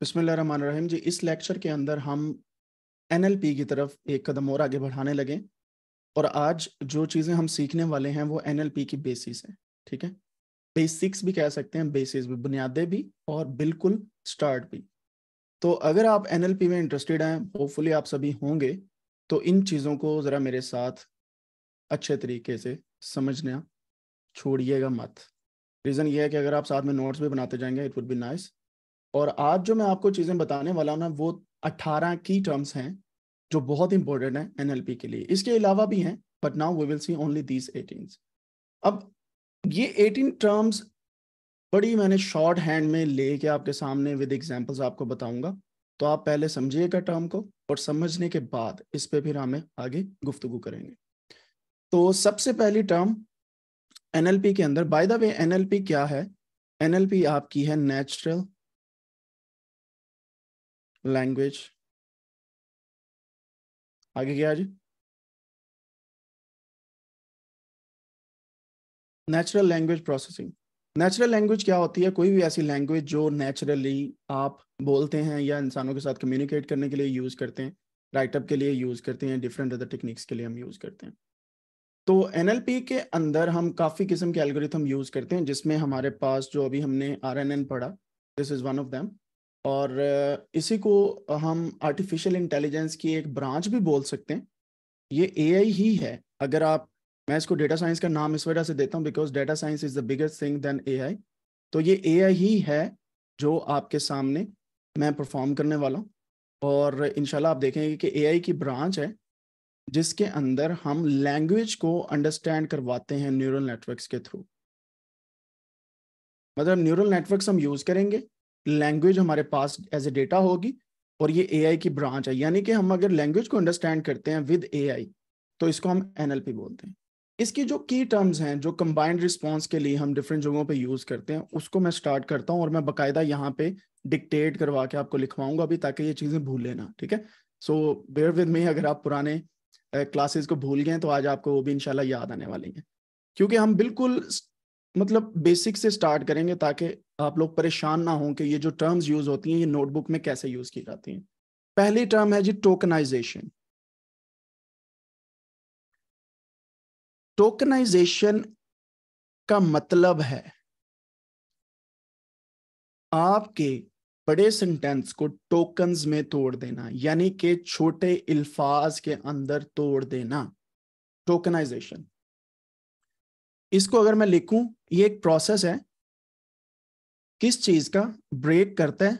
बिस्मिल्लाम जी इस लेक्चर के अंदर हम एन की तरफ एक कदम और आगे बढ़ाने लगे और आज जो चीज़ें हम सीखने वाले हैं वो एन की बेसिस है ठीक है बेसिक्स भी कह सकते हैं बेसिस भी बुनियादे भी और बिल्कुल स्टार्ट भी तो अगर आप एन में इंटरेस्टेड हैं होपफुली आप सभी होंगे तो इन चीज़ों को ज़रा मेरे साथ अच्छे तरीके से समझना छोड़िएगा मत रीज़न ये है कि अगर आप साथ में नोट्स भी बनाते जाएंगे इट वुड बी नाइस और आज जो मैं आपको चीज़ें बताने वाला हूँ ना वो अट्ठारह की टर्म्स हैं जो बहुत इंपॉर्टेंट है एनएलपी के लिए इसके अलावा भी हैं but now we will see only these eighteen अब ये एटीन टर्म्स बड़ी मैंने शॉर्ट हैंड में लेके आपके सामने विद एग्जाम्पल्स आपको बताऊंगा तो आप पहले समझिएगा टर्म को और समझने के बाद इस पर फिर हमें आगे गुफ्तगु करेंगे तो सबसे पहली टर्म एनएलपी के अंदर बाय द वे एनएलपी क्या है एनएलपी आपकी है नेचुरल लैंग्वेज आगे क्या जी natural language processing natural language क्या होती है कोई भी ऐसी लैंग्वेज जो नेचुरली आप बोलते हैं या इंसानों के साथ कम्युनिकेट करने के लिए यूज़ करते हैं राइटअप के लिए यूज़ करते हैं डिफरेंट अदर टेक्निक्स के लिए हम यूज़ करते हैं तो एन के अंदर हम काफ़ी किस्म के एल्गोरिथम यूज़ करते हैं जिसमें हमारे पास जो अभी हमने आर पढ़ा this is one of them और इसी को हम आर्टिफिशियल इंटेलिजेंस की एक ब्रांच भी बोल सकते हैं ये ए ही है अगर आप मैं इसको डेटा साइंस का नाम इस वजह से देता हूँ because data science is the biggest thing then A तो ये ए ही है जो आपके सामने मैं परफॉर्म करने वाला हूँ और इनशाला आप देखेंगे कि ए की ब्रांच है जिसके अंदर हम लैंग्वेज को अंडरस्टैंड करवाते हैं न्यूरल नेटवर्क्स के थ्रू मतलब न्यूरल नेटवर्क्स हम यूज़ करेंगे लैंग्वेज हमारे पास एज ए डेटा होगी और ये एआई की ब्रांच है यानी कि हम अगर लैंग्वेज को अंडरस्टैंड करते हैं विद एआई तो इसको हम एनएलपी बोलते हैं इसकी जो की टर्म्स हैं जो कंबाइंड रिस्पॉन्स के लिए हम डिफरेंट जगहों पे यूज़ करते हैं उसको मैं स्टार्ट करता हूँ और मैं बाकायदा यहाँ पे डिक्टेट करवा के आपको लिखवाऊंगा अभी ताकि ये चीज़ें भूले ना ठीक है सो बेयर विद मी अगर आप पुराने क्लासेस को भूल गए तो आज आपको वो भी इनशाला याद आने वाली है क्योंकि हम बिल्कुल मतलब बेसिक से स्टार्ट करेंगे ताकि आप लोग परेशान ना हों कि ये जो टर्म्स यूज होती हैं ये नोटबुक में कैसे यूज की जाती हैं पहली टर्म है जी टोकनाइजेशन टोकनाइजेशन का मतलब है आपके बड़े सेंटेंस को टोकन्स में तोड़ देना यानी कि छोटे अल्फाज के अंदर तोड़ देना टोकनाइजेशन इसको अगर मैं लिखूं ये एक प्रोसेस है किस चीज का ब्रेक करता है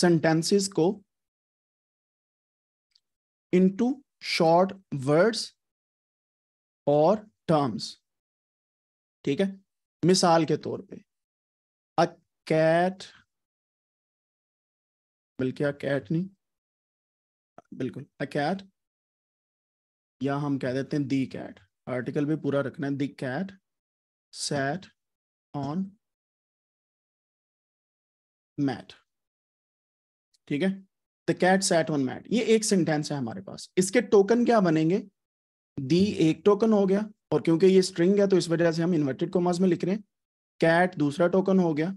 सेंटेंसेस को इनटू शॉर्ट वर्ड्स और टर्म्स ठीक है मिसाल के तौर पे अ कैट बल्कि अ कैट नहीं बिल्कुल अ कैट या हम कह देते हैं दी कैट आर्टिकल भी पूरा रखना है that cat sat on mat ठीक है the cat sat on mat ये एक सेंटेंस है हमारे पास इसके टोकन क्या बनेंगे दी एक टोकन हो गया और क्योंकि ये स्ट्रिंग है तो इस वजह से हम इन्वर्टेड कॉमर्स में लिख रहे हैं कैट दूसरा टोकन हो गया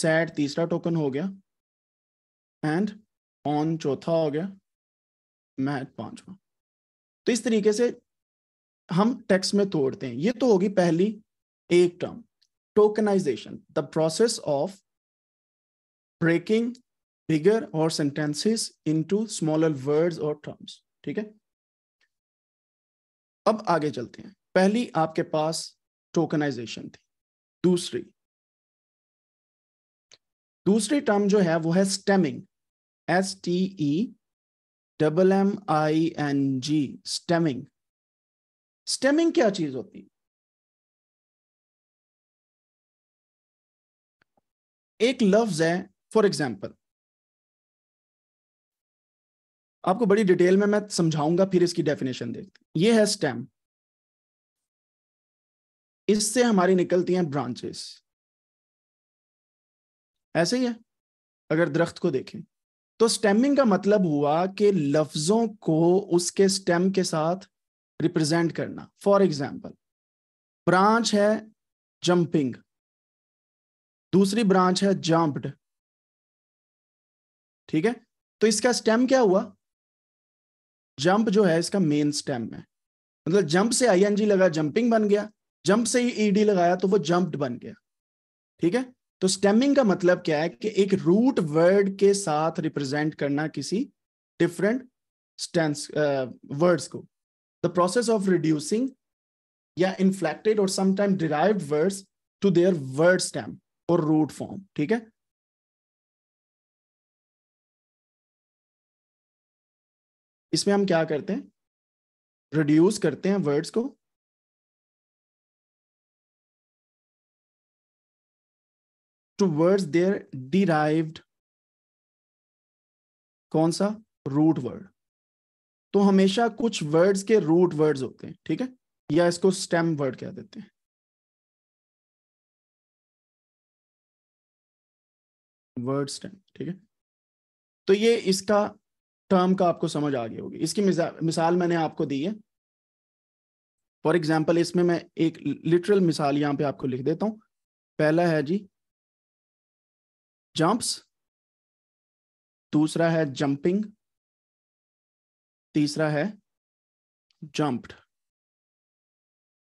सैट तीसरा टोकन हो गया एंड ऑन चौथा हो गया मैट पांचवा तो इस तरीके से हम टैक्स में तोड़ते हैं ये तो होगी पहली एक term tokenization the process of breaking bigger और सेंटेंसेस इनटू स्मॉलर वर्ड्स और टर्म्स ठीक है अब आगे चलते हैं पहली आपके पास टोकनाइजेशन थी दूसरी दूसरी टर्म जो है वो है stemming S T E double M I N G stemming stemming क्या चीज होती है एक लफ्ज है फॉर एग्जाम्पल आपको बड़ी डिटेल में मैं समझाऊंगा फिर इसकी डेफिनेशन देखते ये है स्टेम इससे हमारी निकलती हैं ब्रांचेस ऐसे ही है अगर दरख्त को देखें तो स्टेमिंग का मतलब हुआ कि लफ्जों को उसके स्टेम के साथ रिप्रेजेंट करना फॉर एग्जाम्पल ब्रांच है जंपिंग दूसरी ब्रांच है जम्प्ड ठीक है तो इसका स्टेम क्या हुआ जंप जो है इसका मेन स्टेम है मतलब जंप से आईएनजी लगा जंपिंग बन गया जंप से ही ईडी लगाया तो वो जंप्ड बन गया ठीक है तो स्टेमिंग का मतलब क्या है कि एक रूट वर्ड के साथ रिप्रेजेंट करना किसी डिफरेंट स्टेंस वर्ड्स को the process of reducing या inflected और sometime derived words to their word stem और रूट फॉर्म ठीक है इसमें हम क्या करते हैं रिड्यूस करते हैं वर्ड्स को टू वर्ड्स देयर डिराइव्ड कौन सा रूट वर्ड तो हमेशा कुछ वर्ड्स के रूट वर्ड्स होते हैं ठीक है या इसको स्टेम वर्ड कह देते हैं वर्ड स्टेम ठीक है तो ये इसका टर्म का आपको समझ आ गई होगी इसकी मिसाल मैंने आपको दी है फॉर एग्जाम्पल इसमें मैं एक लिटरल मिसाल यहां पे आपको लिख देता हूं पहला है जी जंप्स दूसरा है जंपिंग तीसरा है जम्प्ड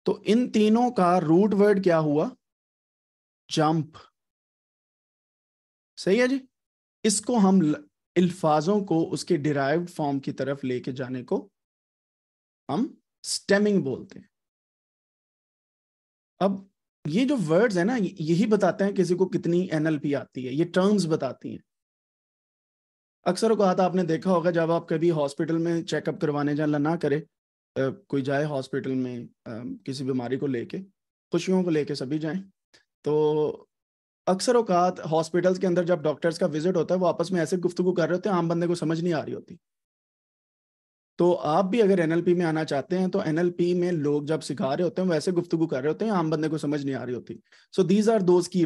तो इन तीनों का रूट वर्ड क्या हुआ जंप सही है जी इसको हम अल्फाजों को उसके डिराइव फॉर्म की तरफ लेके जाने को हम स्टेमिंग बोलते हैं अब ये जो वर्ड्स है ना यही बताते हैं किसी को कितनी एनएलपी आती है ये टर्म्स बताती हैं अक्सर अवकात आपने देखा होगा जब आप कभी हॉस्पिटल में चेकअप करवाने जाना ना करे कोई जाए हॉस्पिटल में किसी बीमारी को लेके खुशियों को लेके सभी जाएं तो अक्सर अवकात हॉस्पिटल्स के अंदर जब डॉक्टर्स का विजिट होता है वो आपस में ऐसे गुफ्तु कर रहे होते हैं आम बंदे को समझ नहीं आ रही होती तो आप भी अगर एनएलपी में आना चाहते हैं तो एनएलपी में लोग जब सिखा रहे होते हैं वैसे गुफ्तु कर रहे होते हैं आम बंदे को समझ नहीं आ रही होती सो दीज आर दोज की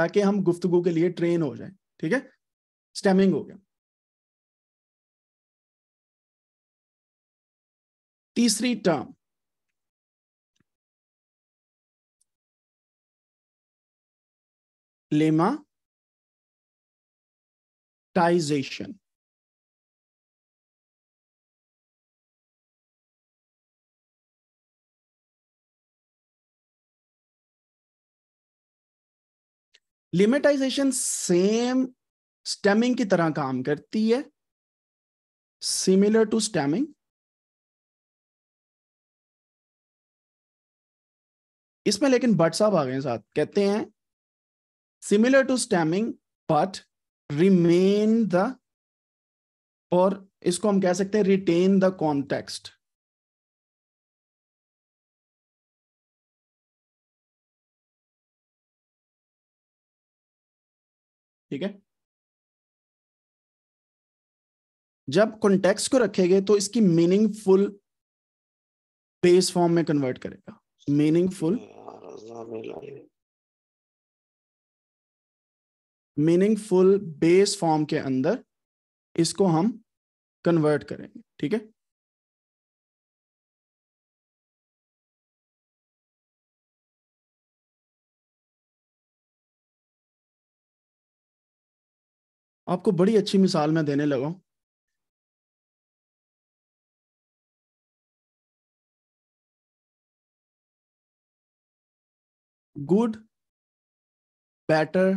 ताकि हम गुफ्तु के लिए ट्रेन हो जाए ठीक है स्टेमिंग हो गया तीसरी term lemmatization lemmatization same stemming की तरह काम करती है सिमिलर टू स्टेमिंग इसमें लेकिन बट साहब आ गए साथ कहते हैं similar to stemming but remain the और इसको हम कह सकते हैं रिटेन द कॉन्टेक्स्ट ठीक है जब कॉन्टेक्स्ट को रखेंगे तो इसकी मीनिंगफुल बेस फॉर्म में कन्वर्ट करेगा मीनिंगफुल मीनिंगफुल बेस फॉर्म के अंदर इसको हम कन्वर्ट करेंगे ठीक है आपको बड़ी अच्छी मिसाल मैं देने लगा गुड बेटर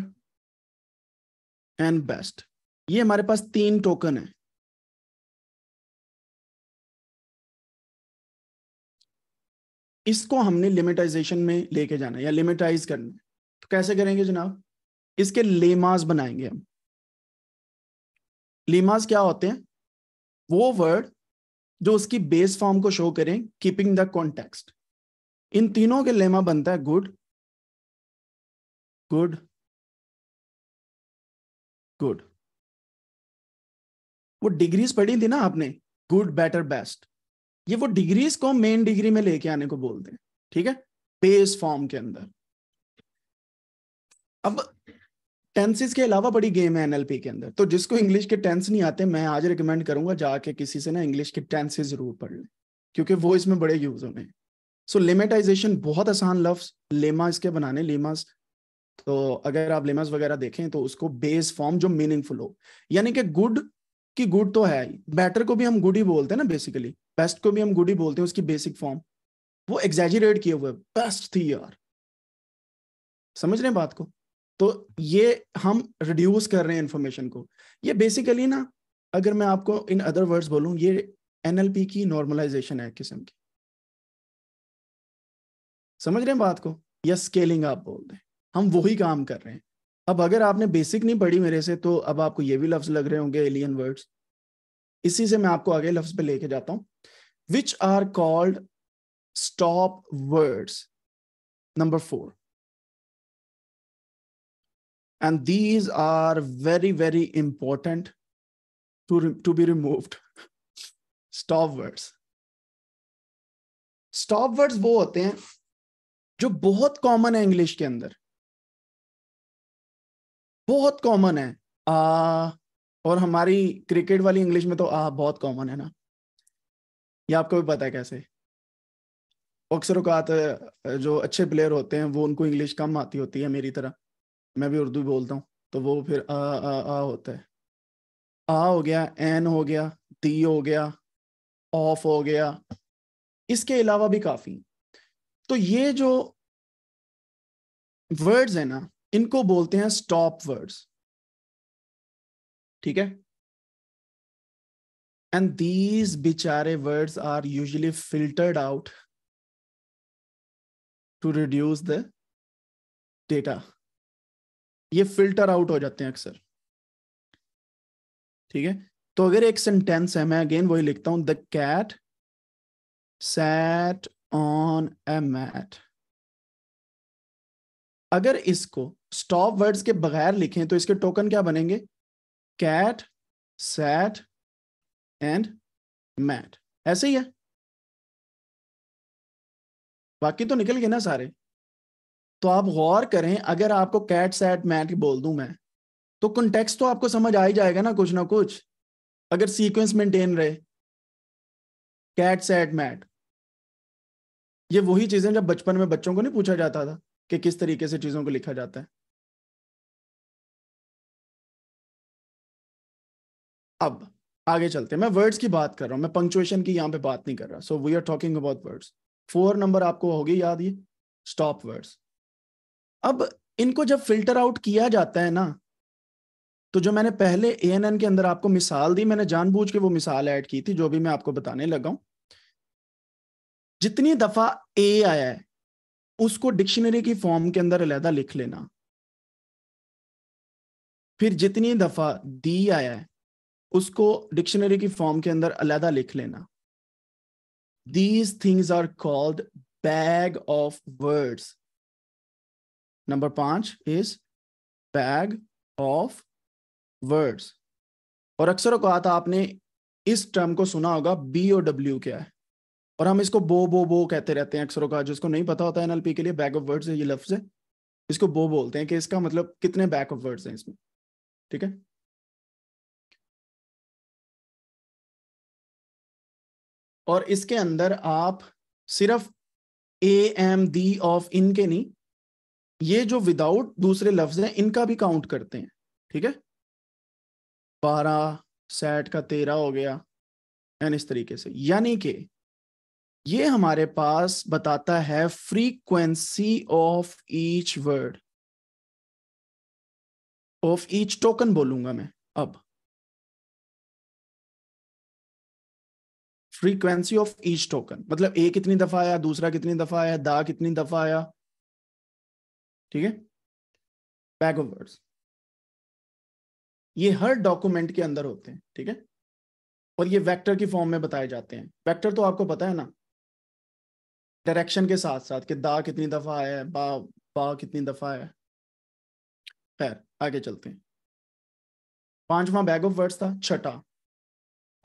एंड बेस्ट ये हमारे पास तीन टोकन है इसको हमने लिमिटाइजेशन में लेके जाना है या लिमिटाइज करना है तो कैसे करेंगे जनाब इसके लेमास बनाएंगे हम लेमास क्या होते हैं वो वर्ड जो उसकी बेस फॉर्म को शो करें कीपिंग द कॉन्टेक्स्ट इन तीनों के लेमा बनता है गुड good good वो डिग्रीज पढ़ी थी ना आपने गुड बेटर बेस्ट ये वो डिग्रीज को मेन डिग्री में लेके आने को बोलते हैं ठीक है बेस फॉर्म के अंदर अब टेंसेस के अलावा बड़ी गेम है एनएलपी के अंदर तो जिसको इंग्लिश के टेंस नहीं आते मैं आज रिकमेंड करूंगा जाके किसी से ना इंग्लिश के टेंसेस जरूर पढ़ लें क्योंकि वो इसमें बड़े यूज होने सो लिमिटाइजेशन बहुत आसान लफ्स लेमा इसके बनाने लेमास तो अगर आप लेमस वगैरह देखें तो उसको बेस फॉर्म जो मीनिंगफुल हो यानी कि गुड की गुड तो है बेटर को भी हम गुड ही बोलते हैं ना बेसिकली बेस्ट को भी हम गुड ही बोलते हैं उसकी बेसिक फॉर्म वो एग्जेजरेट किए हुए बेस्ट थी यार समझ रहे हैं बात को तो ये हम रिड्यूस कर रहे हैं इन्फॉर्मेशन को ये बेसिकली ना अगर मैं आपको इन अदर वर्ड्स बोलूं ये एनएलपी की नॉर्मलाइजेशन है किस्म की समझ रहे हैं बात को या स्केलिंग आप बोल दें हम वही काम कर रहे हैं अब अगर आपने बेसिक नहीं पढ़ी मेरे से तो अब आपको ये भी लफ्ज लग रहे होंगे एलियन वर्ड्स इसी से मैं आपको आगे लफ्ज पे लेके जाता हूं which are called stop words number four and these are very very important to to to be removed stop words stop words वो होते हैं जो बहुत कॉमन है इंग्लिश के अंदर बहुत कॉमन है आ, और हमारी क्रिकेट वाली इंग्लिश में तो आ बहुत कॉमन है ना ये आपको भी पता है कैसे अक्सर अवकात जो अच्छे प्लेयर होते हैं वो उनको इंग्लिश कम आती होती है मेरी तरह मैं भी उर्दू बोलता हूँ तो वो फिर आ, आ, आ होता है आ हो गया एन हो गया दी हो गया ऑफ हो गया इसके अलावा भी काफी तो ये जो वर्ड्स है ना इनको बोलते हैं स्टॉप वर्ड्स ठीक है एंड दीज बिचारे words are usually filtered out to reduce the data ये फिल्टर आउट हो जाते हैं अक्सर ठीक है तो अगर एक सेंटेंस है मैं अगेन वही लिखता हूं the cat sat on a mat अगर इसको स्टॉप वर्ड्स के बगैर लिखें तो इसके टोकन क्या बनेंगे कैट सैट एंड मैट ऐसे ही है बाकी तो निकल गए ना सारे तो आप गौर करें अगर आपको कैट सैट मैट बोल दूं मैं तो कॉन्टेक्स्ट तो आपको समझ आ ही जाएगा ना कुछ ना कुछ अगर सीक्वेंस मेंटेन रहे कैट सैट मैट ये वही चीजें जब बचपन में बच्चों को नहीं पूछा जाता था कि किस तरीके से चीज़ों को लिखा जाता है अब आगे चलते हैं मैं वर्ड्स की बात कर रहा हूं मैं पंक्चुएशन की यहां पे बात नहीं कर रहा so we are talking about words four number आपको होगी याद ये स्टॉप वर्ड्स अब इनको जब फिल्टर आउट किया जाता है ना तो जो मैंने पहले ए एन एन के अंदर आपको मिसाल दी मैंने जानबूझ के वो मिसाल ऐड की थी जो भी मैं आपको बताने लगा हूं जितनी दफा ए आया है उसको डिक्शनरी की फॉर्म के अंदर अलहदा लिख लेना फिर जितनी दफा दी आया है उसको डिक्शनरी की फॉर्म के अंदर अलहदा लिख लेना these things are called bag of words number पांच इज बैग ऑफ वर्ड्स और अक्सर था आपने इस टर्म को सुना होगा बी डब्ल्यू क्या है और हम इसको बो बो बो कहते रहते हैं अक्सरों का जिसको नहीं पता होता है एनएलपी के लिए बैक ऑफ वर्ड्स है ये लफ्ज है इसको बो बोलते हैं कि इसका मतलब कितने बैक ऑफ वर्ड्स हैं इसमें ठीक है और इसके अंदर आप सिर्फ ए एम दी ऑफ इन के नहीं ये जो विदाउट दूसरे लफ्ज हैं इनका भी काउंट करते हैं ठीक है बारह सेट का तेरह हो गया एन इस तरीके से यानी कि ये हमारे पास बताता है frequency of each word of each token बोलूंगा मैं अब फ्रीक्वेंसी ऑफ ईच टोकन मतलब ए कितनी दफा आया दूसरा कितनी दफा आया दा कितनी दफा आया ठीक है बैग ऑफ वर्ड्स ये हर डॉक्यूमेंट के अंदर होते हैं ठीक है और ये वेक्टर की फॉर्म में बताए जाते हैं वेक्टर तो आपको पता है ना डायरेक्शन के साथ साथ कि दा कितनी दफा आया है बा बा कितनी दफा है खैर आगे चलते हैं पांचवा बैग ऑफ वर्ड्स था छठा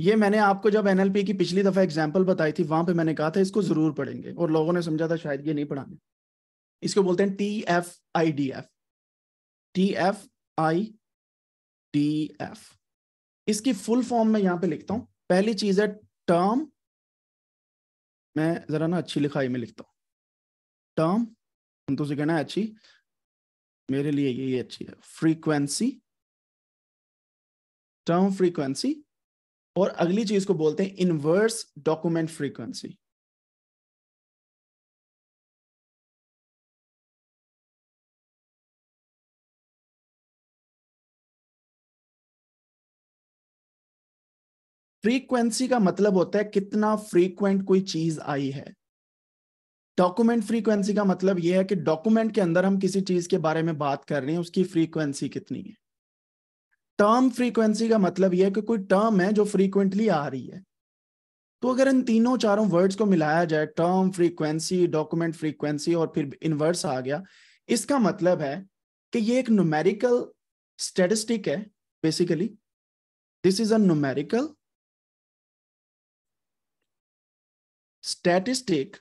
ये मैंने आपको जब एनएलपी की पिछली दफा एग्जाम्पल बताई थी वहां पे मैंने कहा था इसको जरूर पढ़ेंगे और लोगों ने समझा था शायद ये नहीं पढ़ाने इसको बोलते हैं T F I D F T F I D F इसकी फुल फॉर्म में यहां पे लिखता हूँ पहली चीज है टर्म मैं ज़रा ना अच्छी लिखाई में लिखता हूँ टर्म हम तो कहना है अच्छी मेरे लिए ये अच्छी है फ्रीक्वेंसी टर्म फ्रीक्वेंसी और अगली चीज को बोलते हैं इनवर्स डॉक्यूमेंट फ्रीक्वेंसी फ्रीक्वेंसी का मतलब होता है कितना फ्रीक्वेंट कोई चीज आई है डॉक्यूमेंट फ्रीक्वेंसी का मतलब यह है कि डॉक्यूमेंट के अंदर हम किसी चीज के बारे में बात कर रहे हैं उसकी फ्रीक्वेंसी कितनी है टर्म फ्रीक्वेंसी का मतलब यह है कि कोई टर्म है जो फ्रीक्वेंटली आ रही है तो अगर इन तीनों चारों वर्ड्स को मिलाया जाए टर्म फ्रीक्वेंसी डॉक्यूमेंट फ्रीक्वेंसी और फिर इनवर्स आ गया इसका मतलब है कि ये एक न्यूमेरिकल स्टेटिस्टिक है basically this is a numerical statistic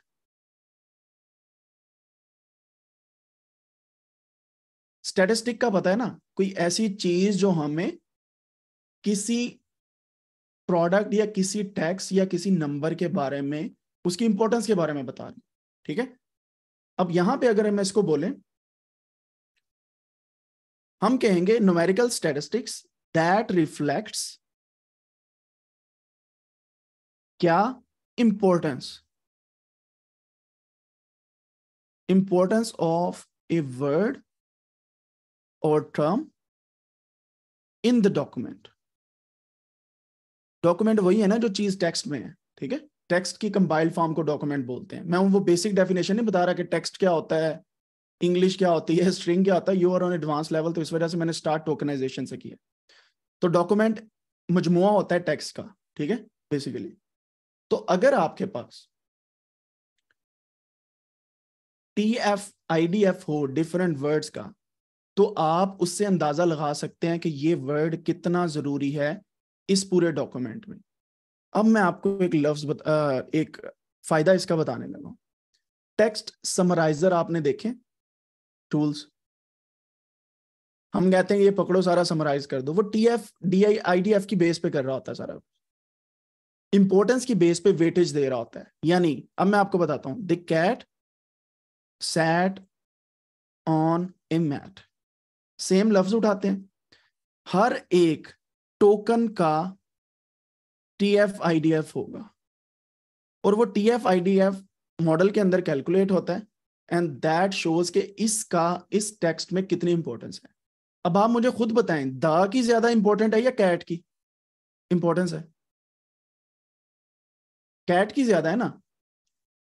statistic का पता है ना कोई ऐसी चीज जो हमें किसी प्रोडक्ट या किसी टैक्स या किसी नंबर के बारे में उसकी इंपॉर्टेंस के बारे में बता रही ठीक है अब यहां पे अगर हम इसको बोले हम कहेंगे नोमेरिकल स्टैटिस्टिक्स दैट रिफ्लेक्ट्स क्या importance importance of a word और term in the document document वही है ना जो चीज टेक्स्ट में है ठीक है टेक्स्ट की कंबाइल फॉर्म को डॉक्यूमेंट बोलते हैं मैं वो बेसिक डेफिनेशन नहीं बता रहा कि टेक्स्ट क्या होता है इंग्लिश क्या होती है स्ट्रिंग क्या होता है you are on advance level तो इस वजह से मैंने स्टार्ट टोकनाइजेशन से किया तो डॉक्यूमेंट मजमुआ होता है टेक्स्ट का ठीक है बेसिकली तो अगर आपके पास T F I D F हो डिफरेंट वर्ड्स का तो आप उससे अंदाजा लगा सकते हैं कि ये वर्ड कितना जरूरी है इस पूरे डॉक्यूमेंट में अब मैं आपको एक लफ्ज एक फायदा इसका बताने लगा टेक्स्ट समराइजर आपने देखे टूल्स हम कहते हैं ये पकड़ो सारा समराइज कर दो वो T F D I I D F की बेस पे कर रहा होता है सारा इंपोर्टेंस की बेस पे वेटेज दे रहा होता है यानी अब मैं आपको बताता हूं the cat sat on a mat same लफ्ज उठाते हैं हर एक टोकन का T F I D F होगा और वो T F I D F model के अंदर कैलकुलेट होता है एंड दैट शोज के इसका इस टेक्स्ट में कितनी इंपॉर्टेंस है अब आप मुझे खुद बताएं द की ज्यादा इंपॉर्टेंट है या कैट की इंपॉर्टेंस है कैट की ज्यादा है ना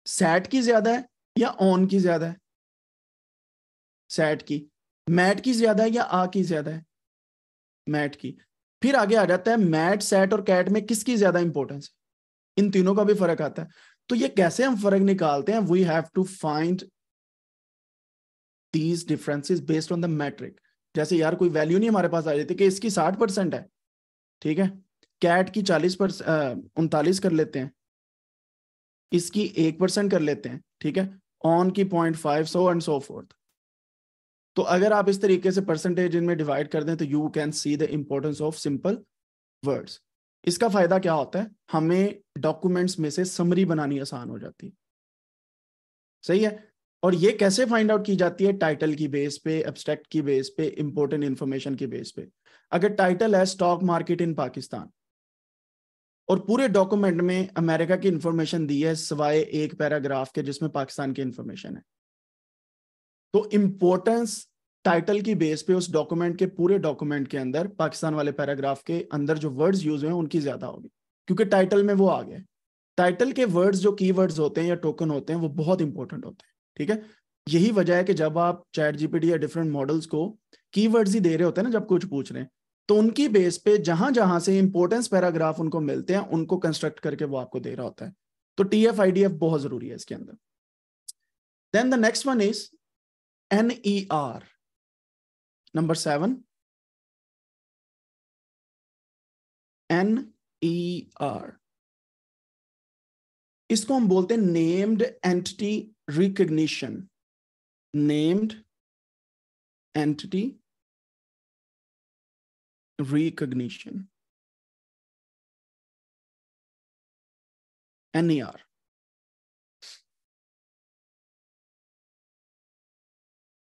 सैट की ज्यादा है या ऑन की ज्यादा है सैट की मैट की ज्यादा है या आ की ज्यादा है मैट की फिर आगे आ जाता है मैट सैट और कैट में किसकी ज्यादा इंपॉर्टेंस इन तीनों का भी फर्क आता है तो ये कैसे हम फर्क निकालते हैं we have to find these differences based on the metric जैसे यार कोई वैल्यू नहीं हमारे पास आ जाती कि इसकी साठ परसेंट है ठीक है कैट की चालीस परसेंट उनतालीस कर लेते हैं इसकी एक परसेंट कर लेते हैं ठीक है ऑन की point five so and so fourth तो अगर आप इस तरीके से परसेंटेज इनमें डिवाइड कर दें तो you can see the importance of simple words इसका फायदा क्या होता है हमें डॉक्यूमेंट्स में से समरी बनानी आसान हो जाती है सही है और ये कैसे फाइंड आउट की जाती है टाइटल की बेस पे एब्स्ट्रैक्ट की बेस पे इंपोर्टेंट इंफॉर्मेशन की बेस पे अगर टाइटल है स्टॉक मार्केट इन पाकिस्तान और पूरे डॉक्यूमेंट में अमेरिका की इंफॉर्मेशन दी है सवाए एक पैराग्राफ के जिसमें पाकिस्तान की इंफॉर्मेशन है तो इंपॉर्टेंस टाइटल की बेस पे उस डॉक्यूमेंट के पूरे डॉक्यूमेंट के अंदर पाकिस्तान वाले पैराग्राफ के अंदर जो वर्ड्स यूज हुए हैं उनकी ज्यादा होगी क्योंकि टाइटल में वो आ गए टाइटल के वर्ड्स जो की होते हैं या टोकन होते हैं वो बहुत इंपॉर्टेंट होते हैं ठीक है यही वजह है कि जब आप चैट जीपीटी या डिफरेंट मॉडल्स को की ही दे रहे होते हैं ना जब कुछ पूछ रहे हैं तो उनकी बेस पे जहां जहां से इंपोर्टेंस पैराग्राफ उनको मिलते हैं उनको कंस्ट्रक्ट करके वो आपको दे रहा होता है तो T F I D F बहुत जरूरी है इसके अंदर then the next one is N E R number seven N E R इसको हम बोलते हैं named entity recognition named entity recognition. NER.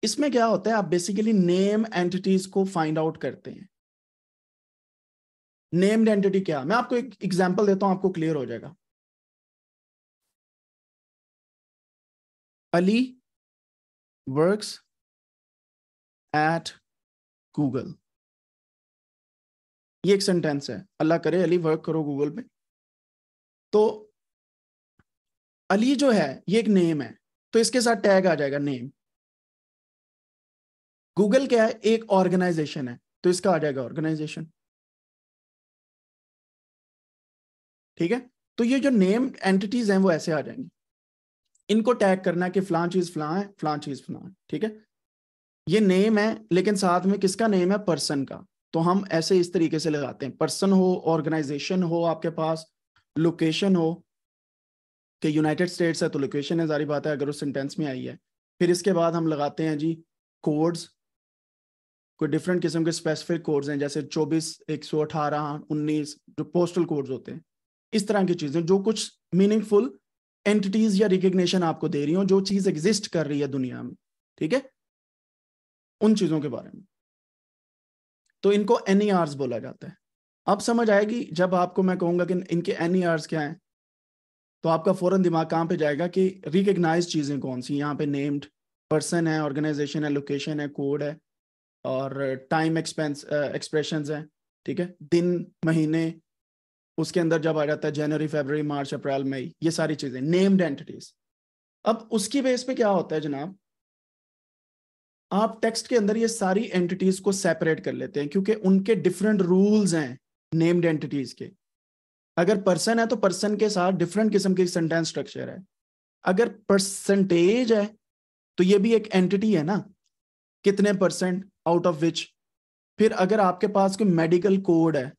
इसमें क्या होता है आप बेसिकली नेम एंटिटीज को फाइंड आउट करते हैं नेम्ड एंटिटी क्या मैं आपको एक एग्जांपल देता हूं आपको क्लियर हो जाएगा अली वर्क्स एट गूगल ये एक सेंटेंस है अल्लाह करे अली वर्क करो गूगल पे तो अली जो है ये एक नेम है तो इसके साथ टैग आ जाएगा नेम गूगल क्या है एक ऑर्गेनाइजेशन है तो इसका आ जाएगा ऑर्गेनाइजेशन ठीक है तो ये जो नेम एंटिटीज हैं वो ऐसे आ जाएंगी इनको टैग करना कि फ्लां चीज फ्लां है फ्लां चीज फ्लां है ठीक है ये नेम है लेकिन साथ में किसका नेम है पर्सन का तो हम ऐसे इस तरीके से लगाते हैं पर्सन हो ऑर्गेनाइजेशन हो आपके पास लोकेशन हो कि यूनाइटेड स्टेट्स है तो लोकेशन है जारी बात है अगर उस सेंटेंस में आई है फिर इसके बाद हम लगाते हैं जी कोड्स कोई डिफरेंट किस्म के स्पेसिफिक कोड्स हैं जैसे 24, 118, 19 जो पोस्टल कोड्स होते हैं इस तरह की चीज़ें जो कुछ मीनिंगफुल एंटिटीज या रिकग्निशन आपको दे रही हो जो चीज़ एग्जिस्ट कर रही है दुनिया में ठीक है उन चीज़ों के बारे में तो इनको एनी आर्स बोला जाता है अब समझ आएगी जब आपको मैं कहूंगा कि इनके एनी आर्स क्या है तो आपका फौरन दिमाग कहाँ पे जाएगा कि रिकग्नाइज चीज़ें कौन सी यहाँ पे नेम्ड पर्सन है ऑर्गेनाइजेशन है लोकेशन है कोड है और टाइम एक्सपेंस एक्सप्रेशन है ठीक है दिन महीने उसके अंदर जब आ जाता है जनवरी फरवरी मार्च अप्रैल मई ये सारी चीज़ें नेम्ड एंटिटीज अब उसकी बेस पे क्या होता है जनाब आप टेक्स्ट के अंदर ये सारी एंटिटीज को सेपरेट कर लेते हैं क्योंकि उनके डिफरेंट रूल्स हैं नेम्ड एंटिटीज के अगर पर्सन है तो पर्सन के साथ डिफरेंट किस्म की सेंटेंस स्ट्रक्चर है अगर परसेंटेज है तो ये भी एक एंटिटी है ना कितने परसेंट आउट ऑफ विच फिर अगर आपके पास कोई मेडिकल कोड है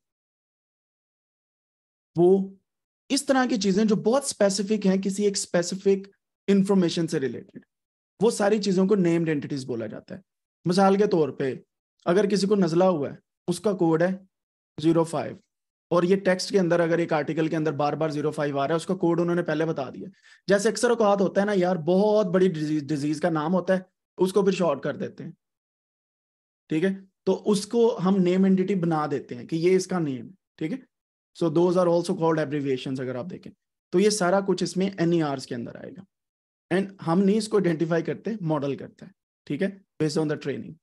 वो इस तरह की चीजें जो बहुत स्पेसिफिक हैं किसी एक स्पेसिफिक इंफॉर्मेशन से रिलेटेड वो सारी चीज़ों को नेम्ड एंटिटीज बोला जाता है मिसाल के तौर पे अगर किसी को नज़ला हुआ है उसका कोड है जीरो फाइव और ये टेक्स्ट के अंदर अगर एक आर्टिकल के अंदर बार बार जीरो फाइव आ रहा है उसका कोड उन्होंने पहले बता दिया जैसे अक्सर अवकात होता है ना यार बहुत बड़ी डिजीज का नाम होता है उसको फिर शॉर्ट कर देते हैं ठीक है तो उसको हम नेम एंटिटी बना देते हैं कि ये इसका नेम ठीक है so those are also called abbreviation अगर आप देखें तो ये सारा कुछ इसमें एन e के अंदर आएगा एंड हम नहीं इसको आइडेंटिफाई करते मॉडल करते हैं ठीक है based on the training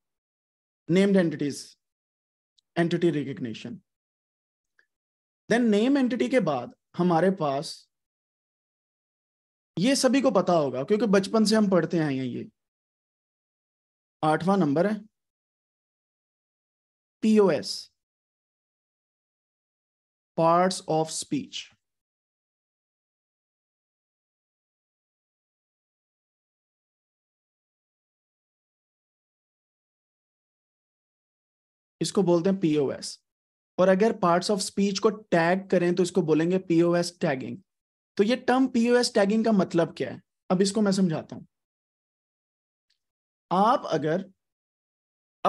named entities entity recognition then name entity के बाद हमारे पास ये सभी को पता होगा क्योंकि बचपन से हम पढ़ते आए हैं ये आठवां नंबर है पीओएस पार्ट्स ऑफ स्पीच इसको बोलते हैं पीओएस और अगर पार्ट्स ऑफ स्पीच को टैग करें तो इसको बोलेंगे पीओएस टैगिंग तो ये टर्म पीओएस टैगिंग का मतलब क्या है अब इसको मैं समझाता हूं आप अगर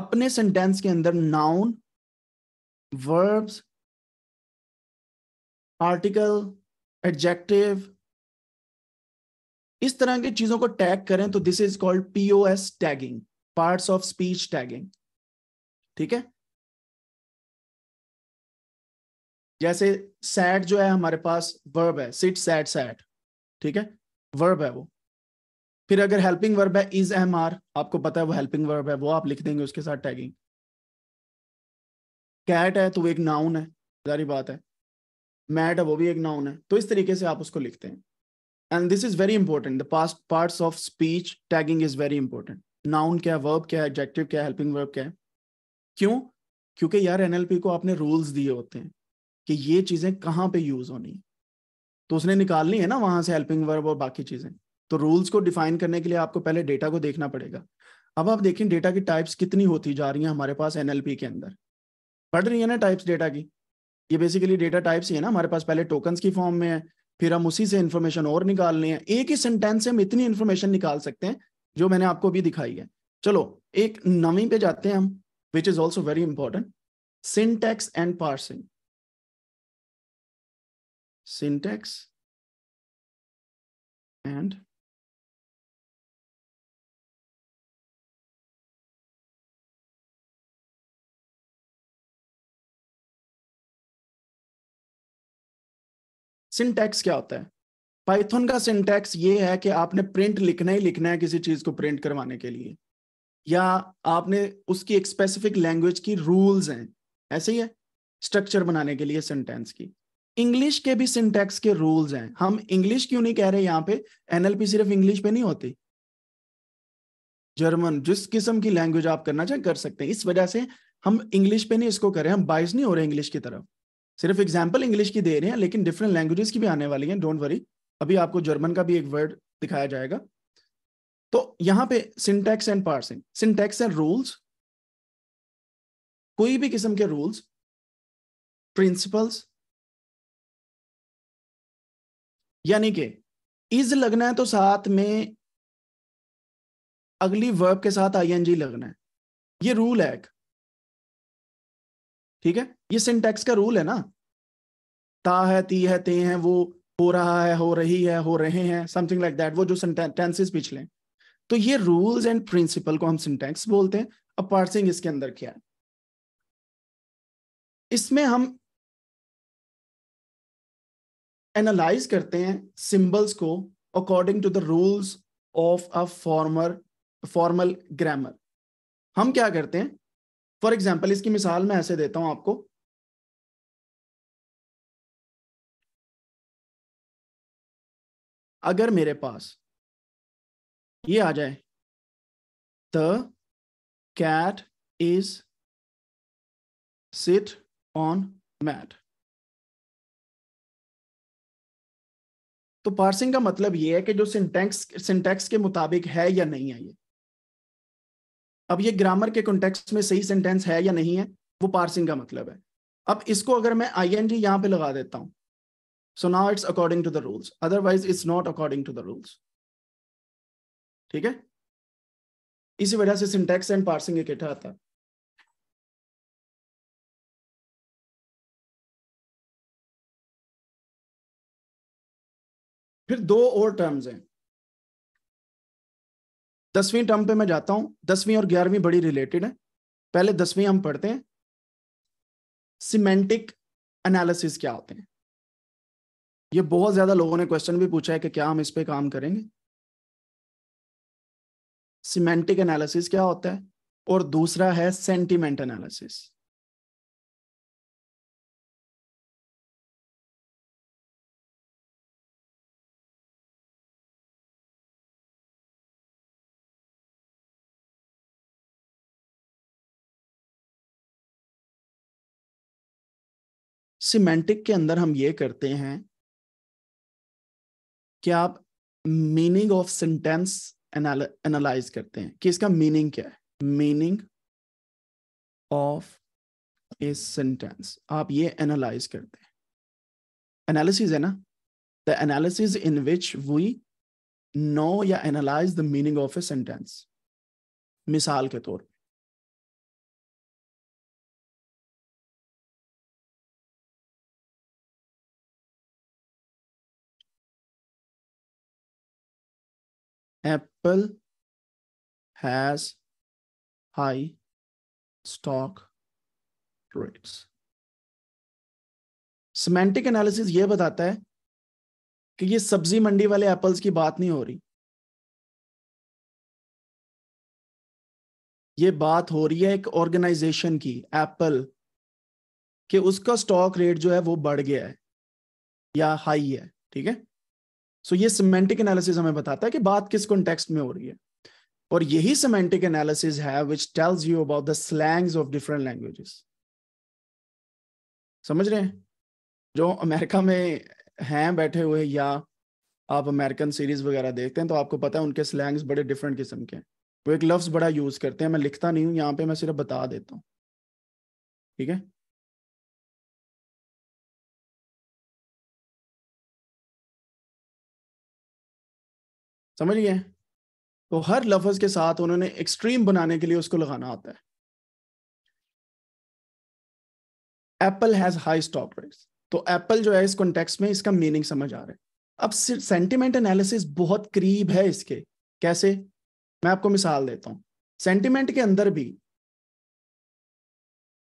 अपने सेंटेंस के अंदर नाउन वर्ब्स आर्टिकल एडजेक्टिव इस तरह की चीजों को टैग करें तो this is called POS tagging parts of speech tagging ठीक है जैसे सैड जो है हमारे पास वर्ब है सिट सैड सैड ठीक है वर्ब है वो फिर अगर हेल्पिंग वर्ब है इज एम आर आपको पता है वो हेल्पिंग वर्ब है वो आप लिख देंगे उसके साथ टैगिंग कैट है तो एक नाउन है जारी बात है मैट है वो भी एक नाउन है तो इस तरीके से आप उसको लिखते हैं and this is very important the past part of speech tagging is very important noun क्या है वर्ब क्या है एडजेक्टिव क्या है हेल्पिंग वर्ब क्या है क्यों क्योंकि यार एनएलपी को आपने रूल्स दिए होते हैं कि ये चीजें कहाँ पे यूज होनी तो उसने निकालनी है ना वहां से हेल्पिंग वर्ब और बाकी चीजें तो रूल्स को डिफाइन करने के लिए आपको पहले डेटा को देखना पड़ेगा अब आप देखें डेटा की टाइप्स कितनी होती जा रही हैं हमारे पास एनएलपी के अंदर पढ़ रही है ना टाइप्स डेटा की ये बेसिकली डेटा टाइप्स ही है ना हमारे पास पहले टोकन की फॉर्म में है फिर हम उसी से इन्फॉर्मेशन और निकाल रहे हैं एक ही सेंटेंस से हम इतनी इन्फॉर्मेशन निकाल सकते हैं जो मैंने आपको भी दिखाई है चलो एक नवी पे जाते हैं हम which is also very important syntax and parsing syntax and syntax क्या होता है पाइथन का सिंटैक्स ये है कि आपने प्रिंट लिखना ही लिखना है किसी चीज को प्रिंट करवाने के लिए या आपने उसकी एक स्पेसिफिक लैंग्वेज की रूल्स हैं ऐसे ही है स्ट्रक्चर बनाने के लिए सेंटेंस की इंग्लिश के भी सिंटेक्स के रूल्स हैं हम इंग्लिश क्यों नहीं कह रहे यहाँ पे एनएलपी सिर्फ इंग्लिश पे नहीं होती जर्मन जिस किस्म की लैंग्वेज आप करना चाहें कर सकते हैं इस वजह से हम इंग्लिश पे नहीं इसको कर रहे हम बाइस नहीं हो रहे इंग्लिश की तरफ सिर्फ एग्जाम्पल इंग्लिश की दे रहे हैं लेकिन डिफरेंट लैंग्वेजेस की भी आने वाली हैं डोंट वरी अभी आपको जर्मन का भी एक वर्ड दिखाया जाएगा तो यहाँ पे syntax and parsing syntax and rules कोई भी किस्म के रूल्स प्रिंसिपल्स यानी कि इज लगना है तो साथ में अगली वर्ब के साथ आईएनजी लगना है ये रूल है एक ठीक है ये सिंटेक्स का रूल है ना ता है ती है ते है वो हो रहा है हो रही है हो रहे हैं समथिंग लाइक दैट वो जो सेंटेंसेस पिछले तो ये रूल्स एंड प्रिंसिपल को हम सिंटेक्स बोलते हैं अब पार्सिंग इसके अंदर क्या है इसमें हम एनालाइज करते हैं सिंबल्स को according to the rules of a former formal grammar हम क्या करते हैं फॉर एग्जाम्पल इसकी मिसाल मैं ऐसे देता हूं आपको अगर मेरे पास ये आ जाए the cat is sit on mat तो पार्सिंग का मतलब ये है कि जो सिंटैक्स सिंटैक्स के मुताबिक है या नहीं है ये अब ये ग्रामर के कॉन्टेक्स्ट में सही सेंटेंस है या नहीं है वो पार्सिंग का मतलब है अब इसको अगर मैं आई एन जी यहाँ पे लगा देता हूँ so now it's according to the rules otherwise it's not according to the rules ठीक है इसी वजह से सिंटेक्स एंड पार्सिंग इकट्ठा आता है फिर दो और टर्म्स हैं दसवीं टर्म पे मैं जाता हूं दसवीं और ग्यारहवीं बड़ी रिलेटेड है पहले दसवीं हम पढ़ते हैं सिमेंटिक एनालिसिस क्या होते हैं ये बहुत ज्यादा लोगों ने क्वेश्चन भी पूछा है कि क्या हम इस पे काम करेंगे सिमेंटिक एनालिसिस क्या होता है और दूसरा है सेंटिमेंट एनालिसिस सिमेंटिक के अंदर हम ये करते हैं कि आप मीनिंग ऑफ सेंटेंस एनालाइज करते हैं कि इसका मीनिंग क्या है मीनिंग ऑफ ए सेंटेंस आप ये एनालाइज करते हैं एनालिसिस है ना the analysis in which we know या analyse the meaning of a sentence मिसाल के तौर पर Apple has high stock rates. Semantic analysis ये बताता है कि ये सब्जी मंडी वाले एप्पल्स की बात नहीं हो रही ये बात हो रही है एक ऑर्गेनाइजेशन की एप्पल कि उसका स्टॉक रेट जो है वो बढ़ गया है या हाई है ठीक है सो ये सिमेंटिक एनालिसिस हमें बताता है कि बात किस कॉन्टेक्स्ट में हो रही है और यही सिमेंटिक एनालिसिस है which tells you about the slangs of different languages समझ रहे हैं जो अमेरिका में हैं बैठे हुए या आप अमेरिकन सीरीज वगैरह देखते हैं तो आपको पता है उनके स्लैंग्स बड़े डिफरेंट किस्म के हैं वो एक लफ्ज़ बड़ा यूज़ करते हैं मैं लिखता नहीं हूँ यहाँ पे मैं सिर्फ बता देता हूँ ठीक है समझ गए तो हर लफज के साथ उन्होंने एक्सट्रीम बनाने के लिए उसको लगाना आता है Apple has high stock price तो एप्पल जो है इस कॉन्टेक्स्ट में इसका मीनिंग समझ आ रहा है अब सेंटिमेंट एनालिसिस बहुत करीब है इसके कैसे मैं आपको मिसाल देता हूं सेंटिमेंट के अंदर भी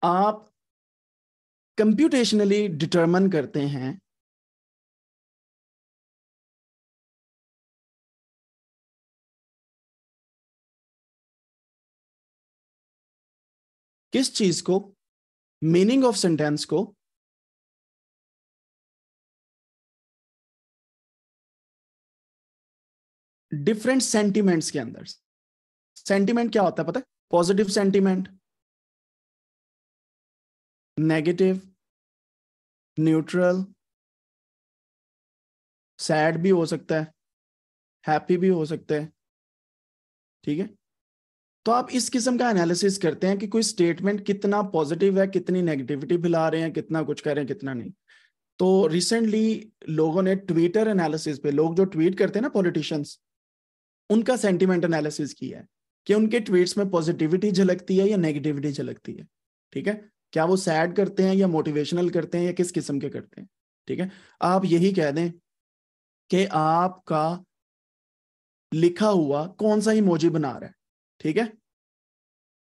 आप कंप्यूटेशनली डिटरमिन करते हैं किस चीज को मीनिंग ऑफ सेंटेंस को डिफरेंट सेंटिमेंट्स के अंदर सेंटिमेंट क्या होता है पता है positive sentiment negative neutral sad भी हो सकता है हैप्पी भी हो सकता है ठीक है तो आप इस किस्म का एनालिसिस करते हैं कि कोई स्टेटमेंट कितना पॉजिटिव है कितनी नेगेटिविटी फैला रहे हैं कितना कुछ कर रहे हैं कितना नहीं तो रिसेंटली लोगों ने ट्विटर एनालिसिस पे लोग जो ट्वीट करते हैं ना पॉलिटिशियंस उनका सेंटिमेंट एनालिसिस किया है कि उनके ट्वीट्स में पॉजिटिविटी झलकती है या नेगेटिविटी झलकती है ठीक है क्या वो सैड करते हैं या मोटिवेशनल करते हैं या किस किस्म के करते हैं ठीक है आप यही कह दें कि आपका लिखा हुआ कौन सा इमोजी बना रहा है ठीक है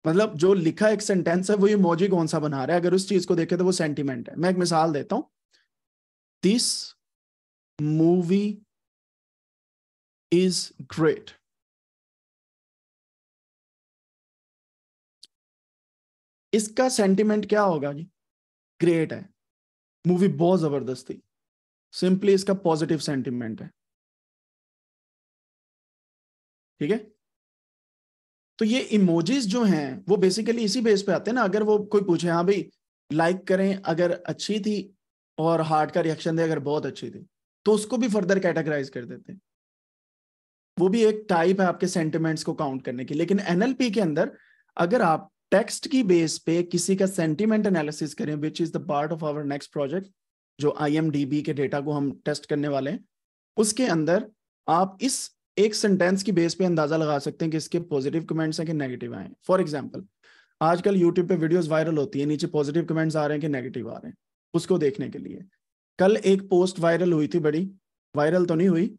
मतलब जो लिखा एक सेंटेंस है वो ये मोजी कौन सा बना रहा है अगर उस चीज को देखे तो वो सेंटिमेंट है मैं एक मिसाल देता हूं दिस मूवी इज ग्रेट इसका सेंटिमेंट क्या होगा जी ग्रेट है मूवी बहुत जबरदस्त थी सिंपली इसका पॉजिटिव सेंटिमेंट है ठीक है तो ये इमोजीज जो हैं वो बेसिकली इसी बेस पे आते हैं ना अगर वो कोई पूछे हाँ भाई लाइक करें अगर अच्छी थी और हार्ट का रिएक्शन दे अगर बहुत अच्छी थी तो उसको भी फर्दर कैटेगराइज कर देते हैं वो भी एक टाइप है आपके सेंटिमेंट्स को काउंट करने की लेकिन एनएलपी के अंदर अगर आप टेक्स्ट की बेस पे किसी का सेंटिमेंट एनालिसिस करें which is the part of our next project जो आई के डेटा को हम टेस्ट करने वाले हैं उसके अंदर आप इस एक सेंटेंस की बेस पे अंदाजा लगा सकते हैं कि इसके पॉजिटिव कमेंट्स हैं कि नेगेटिव आए फॉर एग्जाम्पल आजकल यूट्यूब पे वीडियोस वायरल होती है नीचे पॉजिटिव कमेंट्स आ रहे हैं कि नेगेटिव आ रहे हैं उसको देखने के लिए कल एक पोस्ट वायरल हुई थी बड़ी वायरल तो नहीं हुई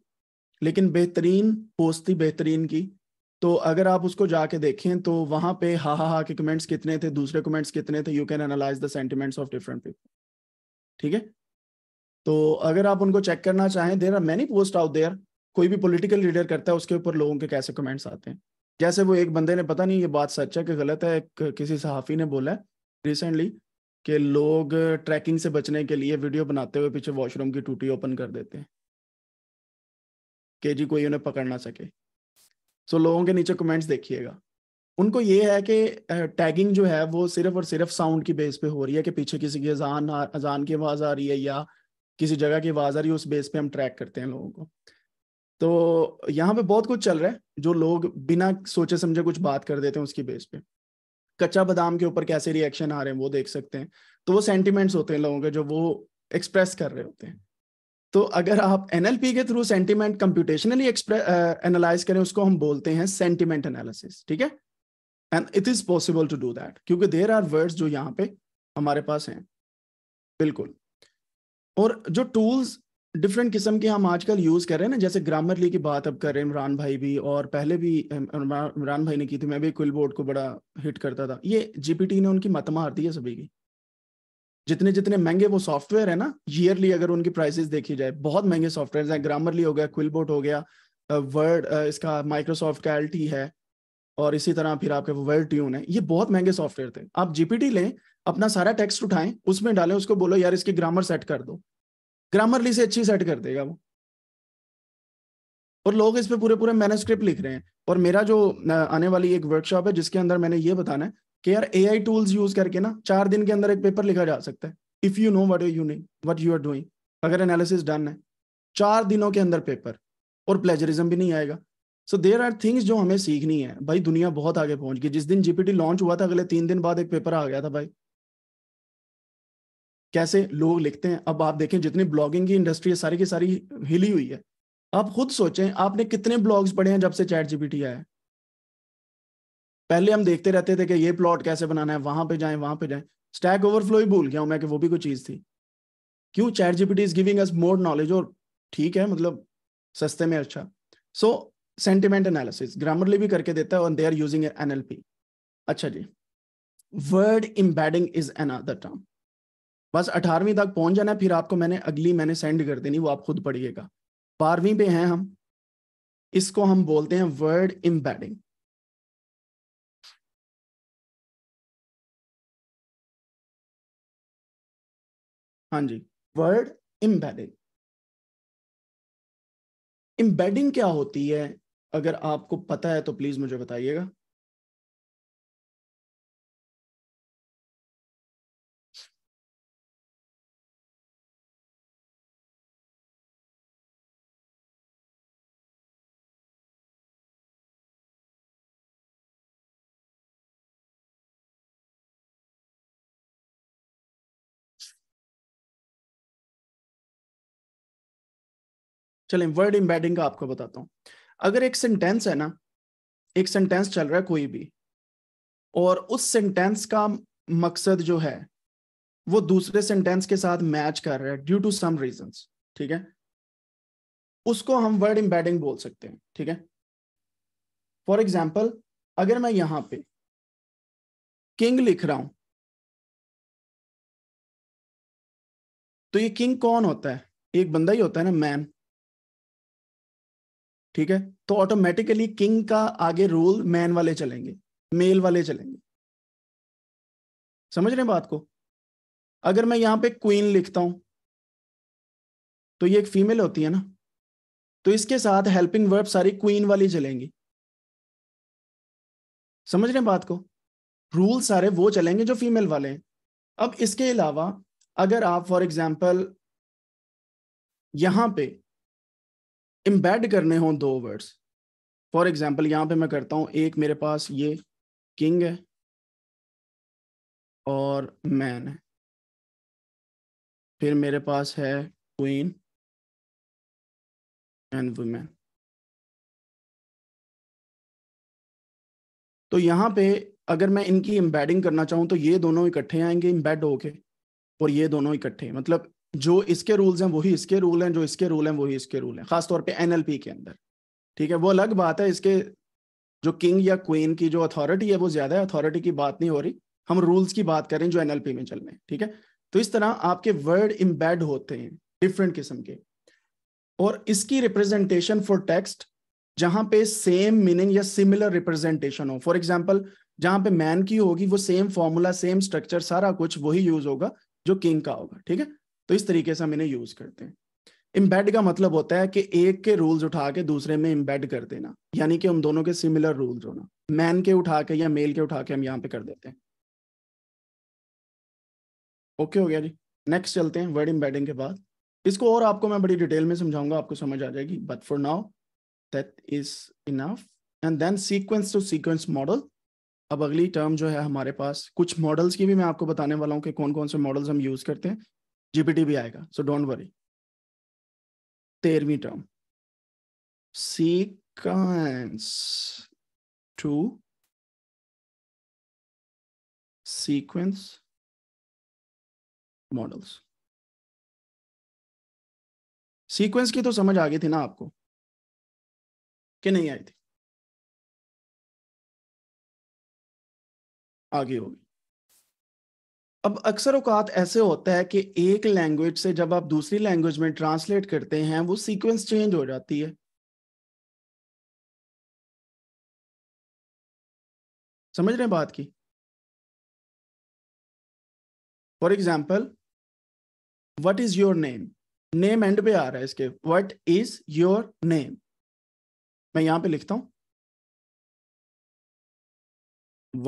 लेकिन बेहतरीन पोस्ट थी बेहतरीन की तो अगर आप उसको जाके देखें तो वहां पे हा हा हा के कमेंट्स कितने थे दूसरे कमेंट्स कितने थे you can analyse the sentiments of different people ठीक है तो अगर आप उनको चेक करना चाहें there are many post out there कोई भी पॉलिटिकल लीडर करता है उसके ऊपर लोगों के कैसे कमेंट्स आते हैं जैसे वो एक बंदे ने पता नहीं ये बात सच है कि गलत है एक किसी सहाफ़ी ने बोला है रिसेंटली कि लोग ट्रैकिंग से बचने के लिए वीडियो बनाते हुए पीछे वॉशरूम की टूटी ओपन कर देते हैं के जी कोई उन्हें पकड़ ना सके सो so, लोगों के नीचे कमेंट्स देखिएगा उनको ये है कि टैगिंग जो है वो सिर्फ और सिर्फ साउंड की बेस पे हो रही है कि पीछे किसी की अजान अजान की आवाज़ आ रही है या किसी जगह की आवाज़ आ रही है उस बेस पे हम ट्रैक करते हैं लोगों को तो यहाँ पे बहुत कुछ चल रहा है जो लोग बिना सोचे समझे कुछ बात कर देते हैं उसकी बेस पे कच्चा बादाम के ऊपर कैसे रिएक्शन आ रहे हैं वो देख सकते हैं तो वो सेंटिमेंट्स होते हैं लोगों के जो वो एक्सप्रेस कर रहे होते हैं तो अगर आप एनएलपी के थ्रू सेंटिमेंट कंप्यूटेशनली एनालाइज करें उसको हम बोलते हैं सेंटिमेंट एनालिसिस ठीक है and it is possible to do that क्योंकि देर आर वर्ड्स जो यहाँ पे हमारे पास हैं बिल्कुल और जो टूल्स डिफरेंट किस्म के हम आजकल यूज कर रहे हैं ना जैसे ग्रामरली की बात अब कर रहे हैं इमरान भाई भी और पहले भी इमरान भाई ने की थी मैं भी क्विल बोर्ड को बड़ा हिट करता था ये जीपीटी ने उनकी मत मार दी है सभी की जितने जितने महंगे वो सॉफ्टवेयर है ना ईयरली अगर उनकी प्राइसेस देखी जाए बहुत महंगे सॉफ्टवेयर हैं ग्रामरली हो गया क्विल बोर्ड हो गया वर्ड इसका माइक्रोसॉफ्ट का एल है और इसी तरह फिर आपके वर्ड ट्यून है ये बहुत महंगे सॉफ्टवेयर थे आप जीपीटी लें अपना सारा टेक्स्ट उठाएं उसमें डालें उसको बोलो यार इसकी ग्रामर सेट कर दो ग्रामरली से अच्छी सेट कर देगा वो और लोग इस पे पूरे पूरे मैनेस्क्रिप्ट लिख रहे हैं और मेरा जो आने वाली एक वर्कशॉप है जिसके अंदर मैंने ये बताना है कि यार ए आई टूल्स यूज करके ना चार दिन के अंदर एक पेपर लिखा जा सकता है if you know what you knew what you are doing अगर एनालिसिस डन है चार दिनों के अंदर पेपर और प्लेजरिज्म भी नहीं आएगा सो देर आर थिंग्स जो हमें सीखनी है भाई दुनिया बहुत आगे पहुंच गई जिस दिन जीपीटी लॉन्च हुआ था अगले तीन दिन बाद एक पेपर आ गया था भाई कैसे लोग लिखते हैं अब आप देखें जितनी ब्लॉगिंग की इंडस्ट्री है सारी की सारी हिली हुई है आप खुद सोचें आपने कितने ब्लॉग्स पढ़े हैं जब से चैट जीपीटी आया पहले हम देखते रहते थे कि ये प्लॉट कैसे बनाना है वहां पे जाएं वहां पे जाएं स्टैक ओवरफ्लो ही भूल गया हूं मैं कि वो भी कोई चीज थी क्यों Chat GPT is giving us more knowledge और ठीक है मतलब सस्ते में अच्छा सो सेंटिमेंट एनालिसिस ग्रामरली भी करके देता है और दे आर यूजिंग एनएलपी अच्छा जी word embedding is another term बस अठारहवीं तक पहुंच जाना है फिर आपको मैंने अगली मैंने सेंड कर देनी वो आप खुद पढ़िएगा बारहवीं पे हैं हम इसको हम बोलते हैं वर्ड इम्बैडिंग हाँ जी वर्ड इम्बेडिंग इम्बेडिंग क्या होती है अगर आपको पता है तो प्लीज मुझे बताइएगा चलें वर्ड इम्बेडिंग का आपको बताता हूँ अगर एक सेंटेंस है ना एक सेंटेंस चल रहा है कोई भी और उस सेंटेंस का मकसद जो है वो दूसरे सेंटेंस के साथ मैच कर रहा है ड्यू टू सम रीजन ठीक है उसको हम वर्ड इम्बेडिंग बोल सकते हैं ठीक है फॉर एग्जाम्पल अगर मैं यहां पे किंग लिख रहा हूं तो ये किंग कौन होता है एक बंदा ही होता है ना मैन ठीक है तो ऑटोमेटिकली किंग का आगे रूल मैन वाले चलेंगे मेल वाले चलेंगे समझ रहे हैं बात को अगर मैं यहां पे क्वीन लिखता हूं तो ये एक फीमेल होती है ना तो इसके साथ हेल्पिंग वर्ब सारी क्वीन वाली चलेंगी समझ रहे हैं बात को रूल सारे वो चलेंगे जो फीमेल वाले हैं अब इसके अलावा अगर आप फॉर एग्जाम्पल यहां पे एम्बेड करने हों दो वर्ड्स फॉर एग्जाम्पल यहाँ पे मैं करता हूँ एक मेरे पास ये किंग है और मैन है फिर मेरे पास है क्वीन एंड वुमेन तो यहाँ पे अगर मैं इनकी एम्बेडिंग करना चाहूँ तो ये दोनों इकट्ठे आएंगे एम्बेड होके और ये दोनों इकट्ठे मतलब जो इसके रूल्स हैं वही इसके रूल हैं जो इसके रूल हैं वही इसके रूल हैं खासतौर पे एनएलपी के अंदर ठीक है वो अलग बात है इसके जो किंग या क्वीन की जो अथॉरिटी है वो ज्यादा है अथॉरिटी की बात नहीं हो रही हम रूल्स की बात करें जो एनएलपी में चल रहे हैं ठीक है तो इस तरह आपके वर्ड इम्बेड होते हैं डिफरेंट किस्म के और इसकी रिप्रेजेंटेशन फॉर टेक्स्ट जहां पे सेम मीनिंग या सिमिलर रिप्रेजेंटेशन हो फॉर एग्जाम्पल जहां पे मैन की होगी वो सेम फॉर्मूला सेम स्ट्रक्चर सारा कुछ वही यूज होगा जो किंग का होगा ठीक है तो इस तरीके से हम इन्हें यूज करते हैं इम्बेड का मतलब होता है कि एक के रूल्स उठा के दूसरे में इम्बेड कर देना यानी कि उन दोनों के सिमिलर रूल्स होना मैन के उठा के या मेल के उठा के हम यहाँ पे कर देते हैं ओके हो गया जी नेक्स्ट चलते हैं वर्ड इम्बेडिंग के बाद इसको और आपको मैं बड़ी डिटेल में समझाऊंगा आपको समझ आ जाएगी but for now that is enough and then sequence to sequence model अब अगली टर्म जो है हमारे पास कुछ मॉडल्स की भी मैं आपको बताने वाला हूँ कि कौन कौन से मॉडल्स हम यूज करते हैं जीपीटी भी आएगा सो डोंट वरी तेरहवीं term sequence to sequence models sequence की तो समझ आ गई थी ना आपको कि नहीं आई थी आगे होगी अब अक्सर अवकात ऐसे होता है कि एक लैंग्वेज से जब आप दूसरी लैंग्वेज में ट्रांसलेट करते हैं वो सीक्वेंस चेंज हो जाती है समझ रहे हैं बात की for example what is your name name end पे आ रहा है इसके वट इज योर नेम मैं यहां पे लिखता हूं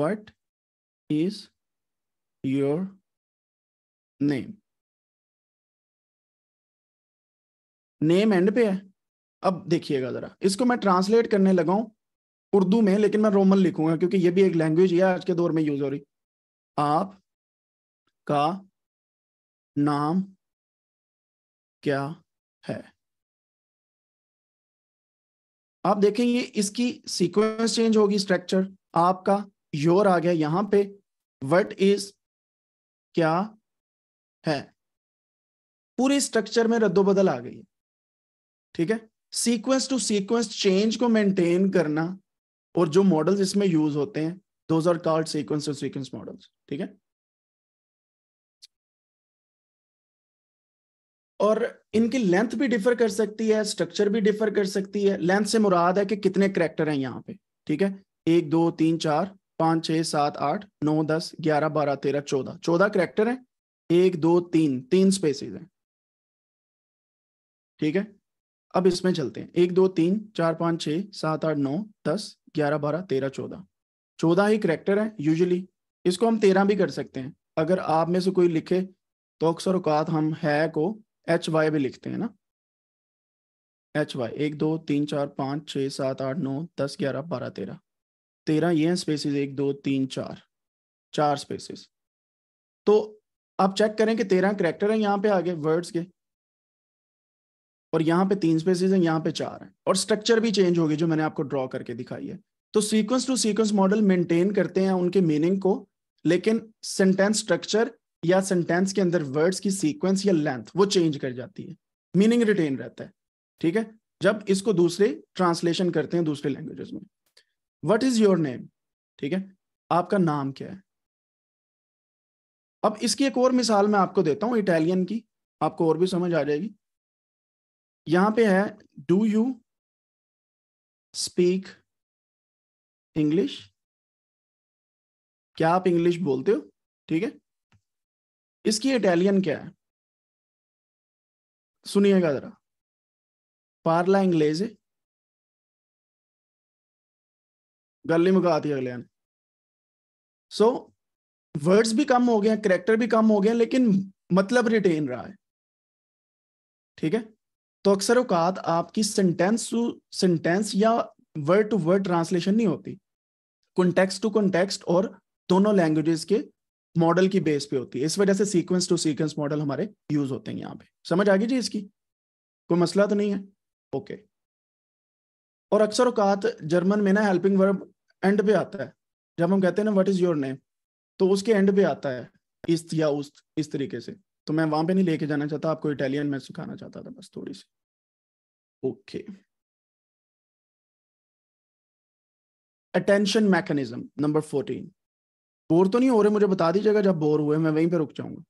what is your name name end पे है अब देखिएगा जरा इसको मैं ट्रांसलेट करने लगा उर्दू में लेकिन मैं रोमन लिखूंगा क्योंकि ये भी एक लैंग्वेज है आज के दौर में यूज हो रही आप का नाम क्या है आप देखेंगे इसकी सीक्वेंस चेंज होगी स्ट्रक्चर आपका योर आ गया यहां पे वट इज क्या है पूरी स्ट्रक्चर में रद्दोबदल आ गई है ठीक है सीक्वेंस टू सीक्वेंस चेंज को मेंटेन करना और जो मॉडल्स इसमें यूज होते हैं those are called sequence to sequence models ठीक है और इनकी लेंथ भी डिफर कर सकती है स्ट्रक्चर भी डिफर कर सकती है लेंथ से मुराद है कि कितने करेक्टर हैं यहाँ पे ठीक है एक दो तीन चार पाँच छः सात आठ नौ दस ग्यारह बारह तेरह चौदह चौदह करेक्टर हैं एक दो तीन तीन स्पेसिस हैं ठीक है अब इसमें चलते हैं एक दो तीन चार पाँच छह सात आठ नौ दस ग्यारह बारह तेरह चौदह चौदह ही करेक्टर हैं यूजुअली इसको हम तेरह भी कर सकते हैं अगर आप में से कोई लिखे तो अक्सर औकात हम है को एच वाई भी लिखते हैं ना एच वाई एक दो तीन चार पाँच छः सात आठ नौ दस ग्यारह बारह तेरह तेरह ये हैं स्पेसिस एक दो तीन चार चार स्पेसिस तो आप चेक करें कि तेरह करेक्टर हैं यहाँ पे आगे वर्ड्स के और यहाँ पे तीन स्पेसिस हैं यहाँ पे चार हैं और स्ट्रक्चर भी चेंज होगी जो मैंने आपको ड्रॉ करके दिखाई है तो sequence to sequence model maintain करते हैं उनके मीनिंग को लेकिन सेंटेंस स्ट्रक्चर या सेंटेंस के अंदर वर्ड्स की सीक्वेंस या लेंथ वो चेंज कर जाती है मीनिंग रिटेन रहता है ठीक है जब इसको दूसरे ट्रांसलेशन करते हैं दूसरे लैंग्वेजेस में वट इज योर नेम ठीक है आपका नाम क्या है अब इसकी एक और मिसाल मैं आपको देता हूं इटालियन की आपको और भी समझ आ जाएगी यहां पे है डू यू स्पीक इंग्लिश क्या आप इंग्लिश बोलते हो ठीक है इसकी इटालियन क्या है सुनिएगा जरा पार्ला इंग्लेजे गल ही मुकाती अगले सो so, वर्ड्स भी कम हो गए हैं करेक्टर भी कम हो गए हैं लेकिन मतलब रिटेन रहा है ठीक है तो अक्सर औकात आपकी सेंटेंस टू सेंटेंस या वर्ड टू वर्ड ट्रांसलेशन नहीं होती कॉन्टेक्स्ट टू कॉन्टेक्स्ट और दोनों लैंग्वेजेस के मॉडल की बेस पे होती है इस वजह से सीक्वेंस टू सीक्वेंस मॉडल हमारे यूज होते हैं यहाँ पे समझ आ गई जी इसकी कोई मसला तो नहीं है ओके okay. और अक्सर औकात जर्मन में ना हेल्पिंग वर्ब एंड पे आता है जब हम कहते हैं ना वट इज योर नेम तो उसके एंड पे आता है इस या उस इस तरीके से तो मैं वहां पे नहीं लेके जाना चाहता आपको इटालियन में सिखाना चाहता था बस थोड़ी सी okay attention mechanism number fourteen bore तो नहीं हो रहे मुझे बता दीजिएगा जब बोर हुए मैं वहीं पे रुक जाऊंगा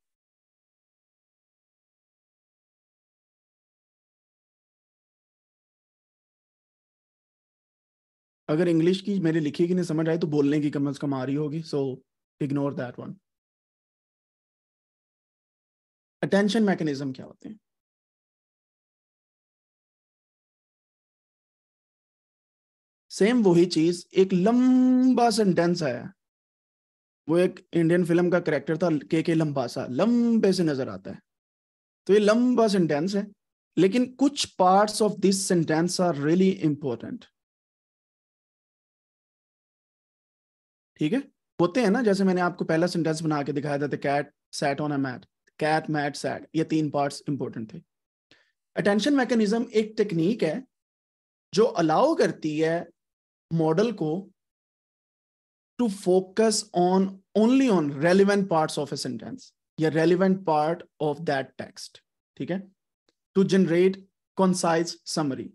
अगर इंग्लिश की मेरे लिखी की नहीं समझ आई तो बोलने की कम अज कम आ रही होगी so ignore that one attention mechanism क्या होते हैं सेम वही चीज एक लंबा सेंटेंस आया वो एक इंडियन फिल्म का करेक्टर था के के लंबासा लंबे से नजर आता है तो ये लंबा सेंटेंस है लेकिन कुछ parts of this sentence are really important ठीक है होते हैं ना जैसे मैंने आपको पहला सेंटेंस बना के दिखाया था cat sat on a mat cat mat sat ये तीन पार्ट्स इंपॉर्टेंट थे अटेंशन मैकेनिज्म एक टेक्निक है जो अलाउ करती है मॉडल को to focus on only on relevant parts of a sentence या relevant part of that text ठीक है टू जनरेट कॉन्साइज समरी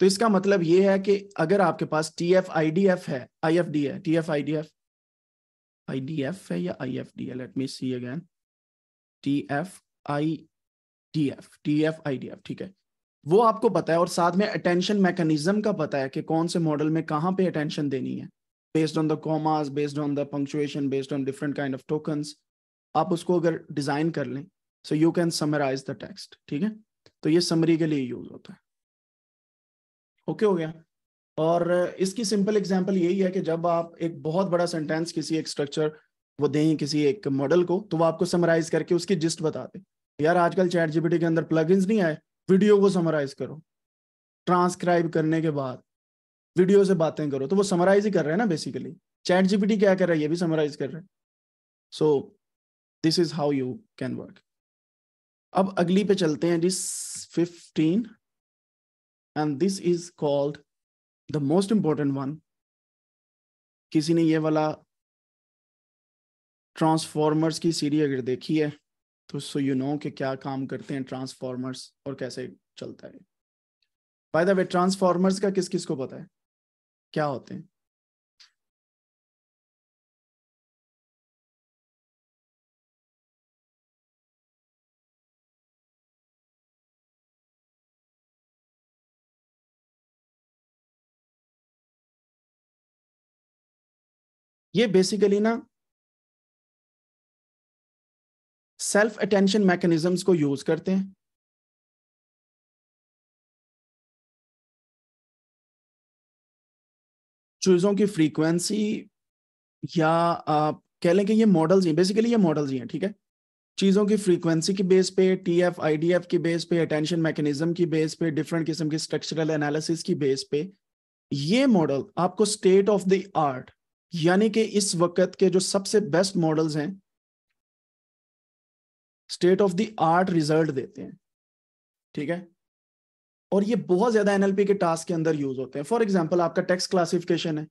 तो इसका मतलब ये है कि अगर आपके पास T F I D F है आई एफ डी है T F I D F I D F है या आई एफ डी है let me see again T F I D F T F I D F ठीक है वो आपको पता है और साथ में अटेंशन मैकेनिज्म का पता है कि कौन से मॉडल में कहाँ पे अटेंशन देनी है based on the commas based on the punctuation based on different kind of tokens आप उसको अगर डिजाइन कर लें so you can summarise the text ठीक है तो ये समरी के लिए यूज होता है ओके okay हो गया और इसकी सिंपल एग्जाम्पल यही है कि जब आप एक बहुत बड़ा सेंटेंस किसी एक स्ट्रक्चर वो दें किसी एक मॉडल को तो वो आपको समराइज करके उसकी जिस्ट बता दे यार आजकल चैट जीपीटी के अंदर प्लग नहीं आए वीडियो को समराइज करो ट्रांसक्राइब करने के बाद वीडियो से बातें करो तो वो समराइज ही कर रहे हैं ना बेसिकली चैट जीपीटी क्या कर रहा है ये भी समराइज कर रहे हैं so this is how you can work अब अगली पे चलते हैं जिस fifteen and this is called the most important one किसी ने ये वाला ट्रांसफॉर्मर्स की सीरी अगर देखी है तो सो यू नो कि क्या काम करते हैं ट्रांसफॉर्मर्स और कैसे चलता है बाय द वे ट्रांसफॉर्मर्स का किस किस को पता है क्या होते हैं ये बेसिकली ना सेल्फ अटेंशन मैकेनिज्म्स को यूज करते हैं चीज़ों की फ्रीक्वेंसी या आप कह लें कि ये मॉडल्स हैं बेसिकली ये मॉडल्स ही हैं ठीक है चीज़ों की फ्रीक्वेंसी की बेस पे T F I D F की बेस पे अटेंशन मैकेनिज्म की बेस पे डिफरेंट किस्म के स्ट्रक्चरल एनालिसिस की बेस पे ये मॉडल आपको स्टेट ऑफ द आर्ट यानी कि इस वक्त के जो सबसे बेस्ट मॉडल्स हैं state of the art result देते हैं ठीक है और ये बहुत ज्यादा एनएलपी के टास्क के अंदर यूज होते हैं फॉर एग्जाम्पल आपका टेक्स क्लासिफिकेशन है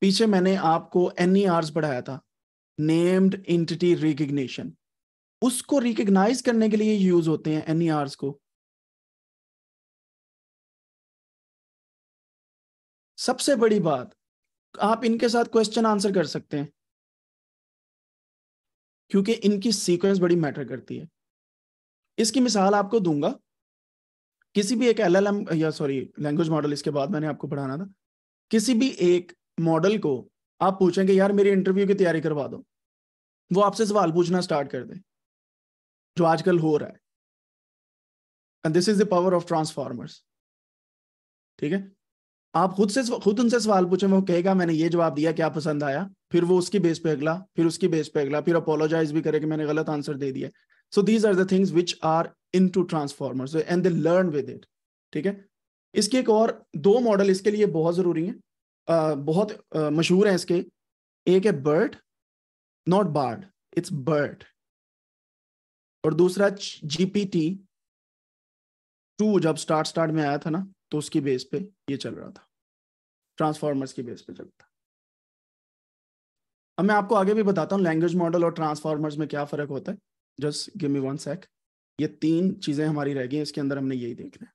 पीछे मैंने आपको एन ई आर्स पढ़ाया था नेम्ड इंटिटी रिकग्निशन उसको रिकग्नाइज करने के लिए यूज होते हैं एन ई आर्स को सबसे बड़ी बात आप इनके साथ क्वेश्चन आंसर कर सकते हैं क्योंकि इनकी सीक्वेंस बड़ी मैटर करती है इसकी मिसाल आपको दूंगा किसी भी एक एलएलएम या सॉरी लैंग्वेज मॉडल इसके बाद मैंने आपको पढ़ाना था किसी भी एक मॉडल को आप पूछेंगे यार मेरी इंटरव्यू की तैयारी करवा दो वो आपसे सवाल पूछना स्टार्ट कर दे जो आजकल हो रहा है and this is the power of transformers ठीक है आप खुद से खुद उनसे सवाल पूछे वो कहेगा मैंने ये जवाब दिया क्या पसंद आया फिर वो उसकी बेस पे अगला फिर उसकी बेस पे अगला फिर अपोलोजाइज भी करे कि मैंने गलत आंसर दे दिया so these are things which are into transformer and they learn with it ठीक है इसके एक और दो मॉडल इसके लिए बहुत ज़रूरी है आ, बहुत मशहूर है इसके एक है BERT not Bard it's BERT और दूसरा जी पी टी टू जब स्टार्ट स्टार्ट में आया था ना तो उसकी बेस पे ये चल रहा था ट्रांसफॉर्मर्स की बेस पे था अब मैं आपको आगे भी बताता हूँ लैंग्वेज मॉडल और ट्रांसफॉर्मर्स में क्या फर्क होता है just give me one sec ये तीन चीजें हमारी रह गई इसके अंदर हमने यही देखना है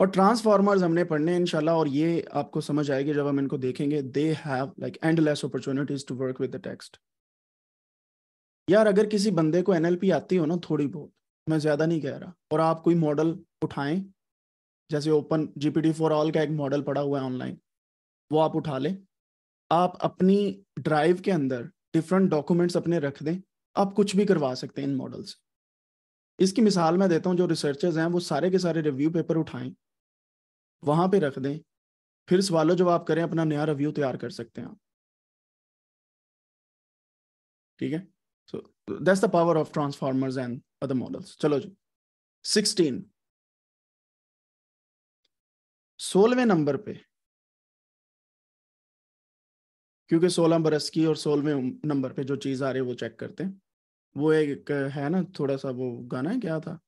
और ट्रांसफॉर्मर्स हमने पढ़ने इनशाला और ये आपको समझ आएगी जब हम इनको देखेंगे they have like endless opportunities to work with the text यार अगर किसी बंदे को एनएलपी आती हो ना थोड़ी बहुत मैं ज्यादा नहीं कह रहा और आप कोई मॉडल उठाएं जैसे ओपन जीपीटी फॉर ऑल का एक मॉडल पड़ा हुआ है ऑनलाइन वो आप उठा लें आप अपनी ड्राइव के अंदर डिफरेंट डॉक्यूमेंट्स अपने रख दें आप कुछ भी करवा सकते हैं इन मॉडल से इसकी मिसाल मैं देता हूँ जो रिसर्चर्स हैं वो सारे के सारे रिव्यू पेपर उठाएं वहाँ पे रख दें फिर सवालों जवाब करें अपना नया रिव्यू तैयार कर सकते हैं आप ठीक है so that's the power of transformers and other models चलो जी सिक्सटीन सोलहवें नंबर पे क्योंकि सोलह बरस की और सोलहवें नंबर पे जो चीज आ रही है वो चेक करते हैं वो एक है ना थोड़ा सा वो गाना है क्या था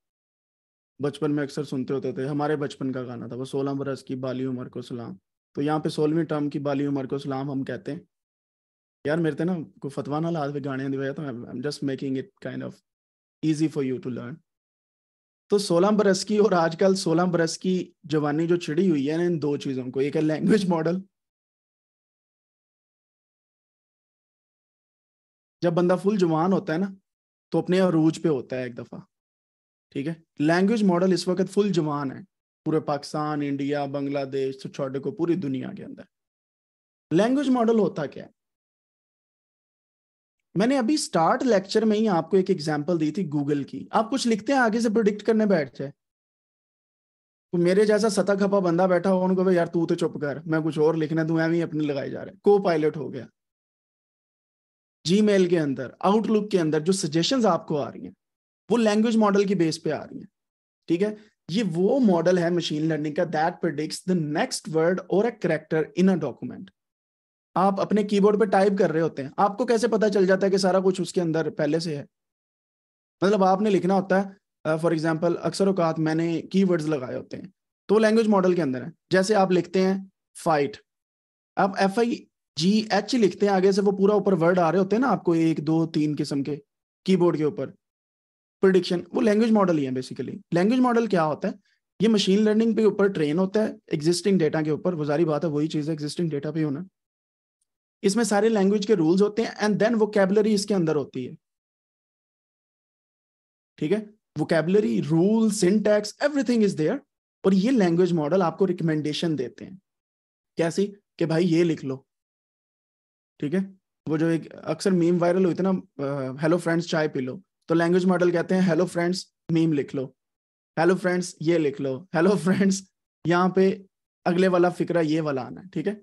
बचपन में अक्सर सुनते होते थे हमारे बचपन का गाना था वो सोलह बरस की बाली उम्र को सलाम तो यहाँ पे सोलहवीं टर्म की बाली उम्र को सलाम हम कहते हैं यार मेरे थे ना कोई फतवा ना लाद गाने की वजह तो I am just making it kind of easy for you to learn तो सोलह बरस की और आजकल सोलह बरस की जवानी जो छिड़ी हुई है ना इन दो चीजों को एक है लैंग्वेज मॉडल जब बंदा फुल जवान होता है ना तो अपने अरूज पे होता है एक दफा ठीक है लैंग्वेज मॉडल इस वक्त फुल जवान है पूरे पाकिस्तान इंडिया बांग्लादेश तो छोटे को पूरी दुनिया के अंदर लैंग्वेज मॉडल होता क्या है मैंने अभी स्टार्ट लेक्चर में ही आपको एक एग्जाम्पल दी थी गूगल की आप कुछ लिखते हैं आगे से प्रोडिक्ट करने बैठ जाए तो मेरे जैसा सता खपा बंदा बैठा हो उनको यार तू तो चुप कर मैं कुछ और लिखने दू एम अपने लगाए जा रहे को पायलट हो गया जीमेल के अंदर आउटलुक के अंदर जो सजेशन आपको आ रही है वो लैंग्वेज मॉडल की बेस पे आ रही है ठीक है ये वो मॉडल है मशीन लर्निंग का that predicts the next word और a character in a document आप अपने कीबोर्ड पे टाइप कर रहे होते हैं आपको कैसे पता चल जाता है कि सारा कुछ उसके अंदर पहले से है मतलब आपने लिखना होता है फॉर एग्जाम्पल अक्सर अवकात मैंने की लगाए होते हैं तो लैंग्वेज मॉडल के अंदर है जैसे आप लिखते हैं फाइट आप एफ आई जी एच लिखते हैं आगे से वो पूरा ऊपर वर्ड आ रहे होते हैं ना आपको एक दो तीन किस्म के कीबोर्ड के ऊपर प्रडिक्शन वो लैंग्वेज मॉडल ही है बेसिकली लैंग्वेज मॉडल क्या होता है ये मशीन लर्निंग पे ऊपर ट्रेन होता है एग्जिस्टिंग डेटा के ऊपर वो सारी बात है वही चीज़ है एग्जिस्टिंग डेटा पे होना इसमें सारे लैंग्वेज के रूल्स होते हैं एंड देन कैबलरी इसके अंदर होती है ठीक है vocabulary rule syntax everything is there और ये लैंग्वेज मॉडल आपको रिकमेंडेशन देते हैं कैसी कि भाई ये लिख लो ठीक है वो जो एक अक्सर मीम वायरल हुई थी ना हेलो फ्रेंड्स चाय पी लो तो लैंग्वेज मॉडल कहते हैं हेलो फ्रेंड्स मीम लिख लो हेलो फ्रेंड्स ये लिख लो हेलो फ्रेंड्स यहाँ पे अगले वाला फिक्रा ये वाला आना है ठीक है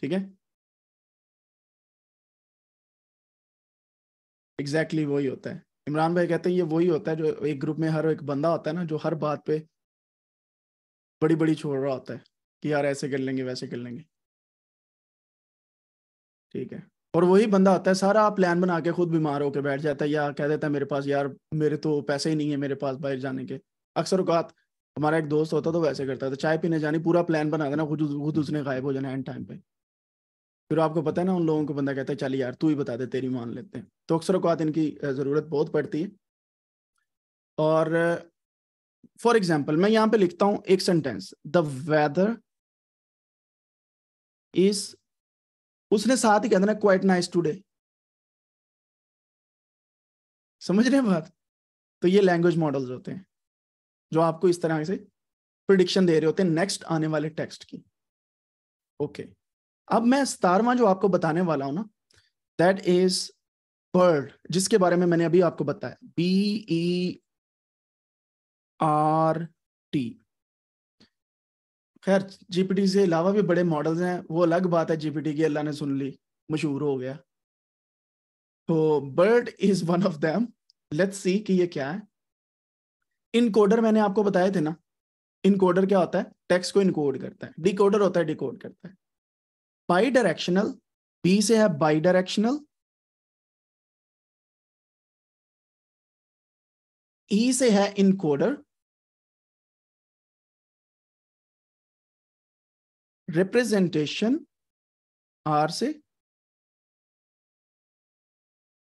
ठीक है एग्जैक्टली exactly वही होता है इमरान भाई कहते हैं ये वही होता है जो एक ग्रुप में हर एक बंदा होता है ना जो हर बात पे बड़ी बड़ी छोड़ रहा होता है कि यार ऐसे कर लेंगे वैसे कर लेंगे ठीक है और वही बंदा होता है सारा प्लान बना के खुद बीमार होकर बैठ जाता है या कह देता है मेरे पास यार मेरे तो पैसे ही नहीं है मेरे पास बाहर जाने के अक्सर अवकात हमारा एक दोस्त होता तो वैसे करता था चाय पीने जाने पूरा प्लान बना देना खुद खुद उसने गायब हो जाना एंड टाइम पे फिर आपको पता है ना उन लोगों को बंदा कहता है चल यार तू ही बता दे तेरी मान लेते हैं तो अक्सर अकात इनकी ज़रूरत बहुत पड़ती है और फॉर एग्जाम्पल मैं यहां पे लिखता हूँ एक सेंटेंस द वेदर इज उसने साथ ही कहना देना क्वाइट नाइस टूडे समझ रहे हैं बात तो ये लैंग्वेज मॉडल्स होते हैं जो आपको इस तरह से प्रिडिक्शन दे रहे होते हैं नेक्स्ट आने वाले टेक्स्ट की ओके okay. अब मैं सतारवा जो आपको बताने वाला हूं ना दैट इज बर्ड जिसके बारे में मैंने अभी आपको बताया बी ई आर टी खैर जीपीटी से अलावा भी बड़े मॉडल्स हैं वो अलग बात है जीपीटी की अल्लाह ने सुन ली मशहूर हो गया तो BERT is one of them let's see कि ये क्या है इनकोडर मैंने आपको बताए थे ना इनकोडर क्या होता है टेक्स्ट को इनकोड करता है डिकोडर होता है डिकोड करता है बाई डायरेक्शनल बी से है बाई डायरेक्शनल ई से है इनकोडर रिप्रेजेंटेशन आर से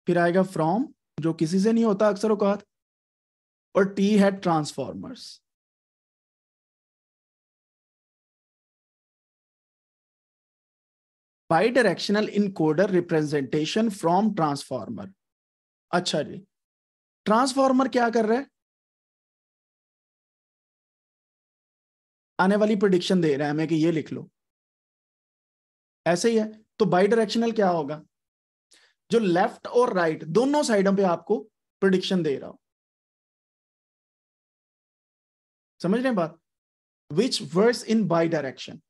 फिर आएगा फ्रॉम जो किसी से नहीं होता अक्सर औकात और टी है transformers encoder representation from transformer अच्छा जी ट्रांसफॉर्मर क्या कर रहा है आने वाली प्रोडिक्शन दे रहा है हमें कि ये लिख लो ऐसे ही है तो बाई डायरेक्शनल क्या होगा जो लेफ्ट और राइट right, दोनों साइडों पे आपको प्रोडिक्शन दे रहा हो समझ रहे बात which works in bidirection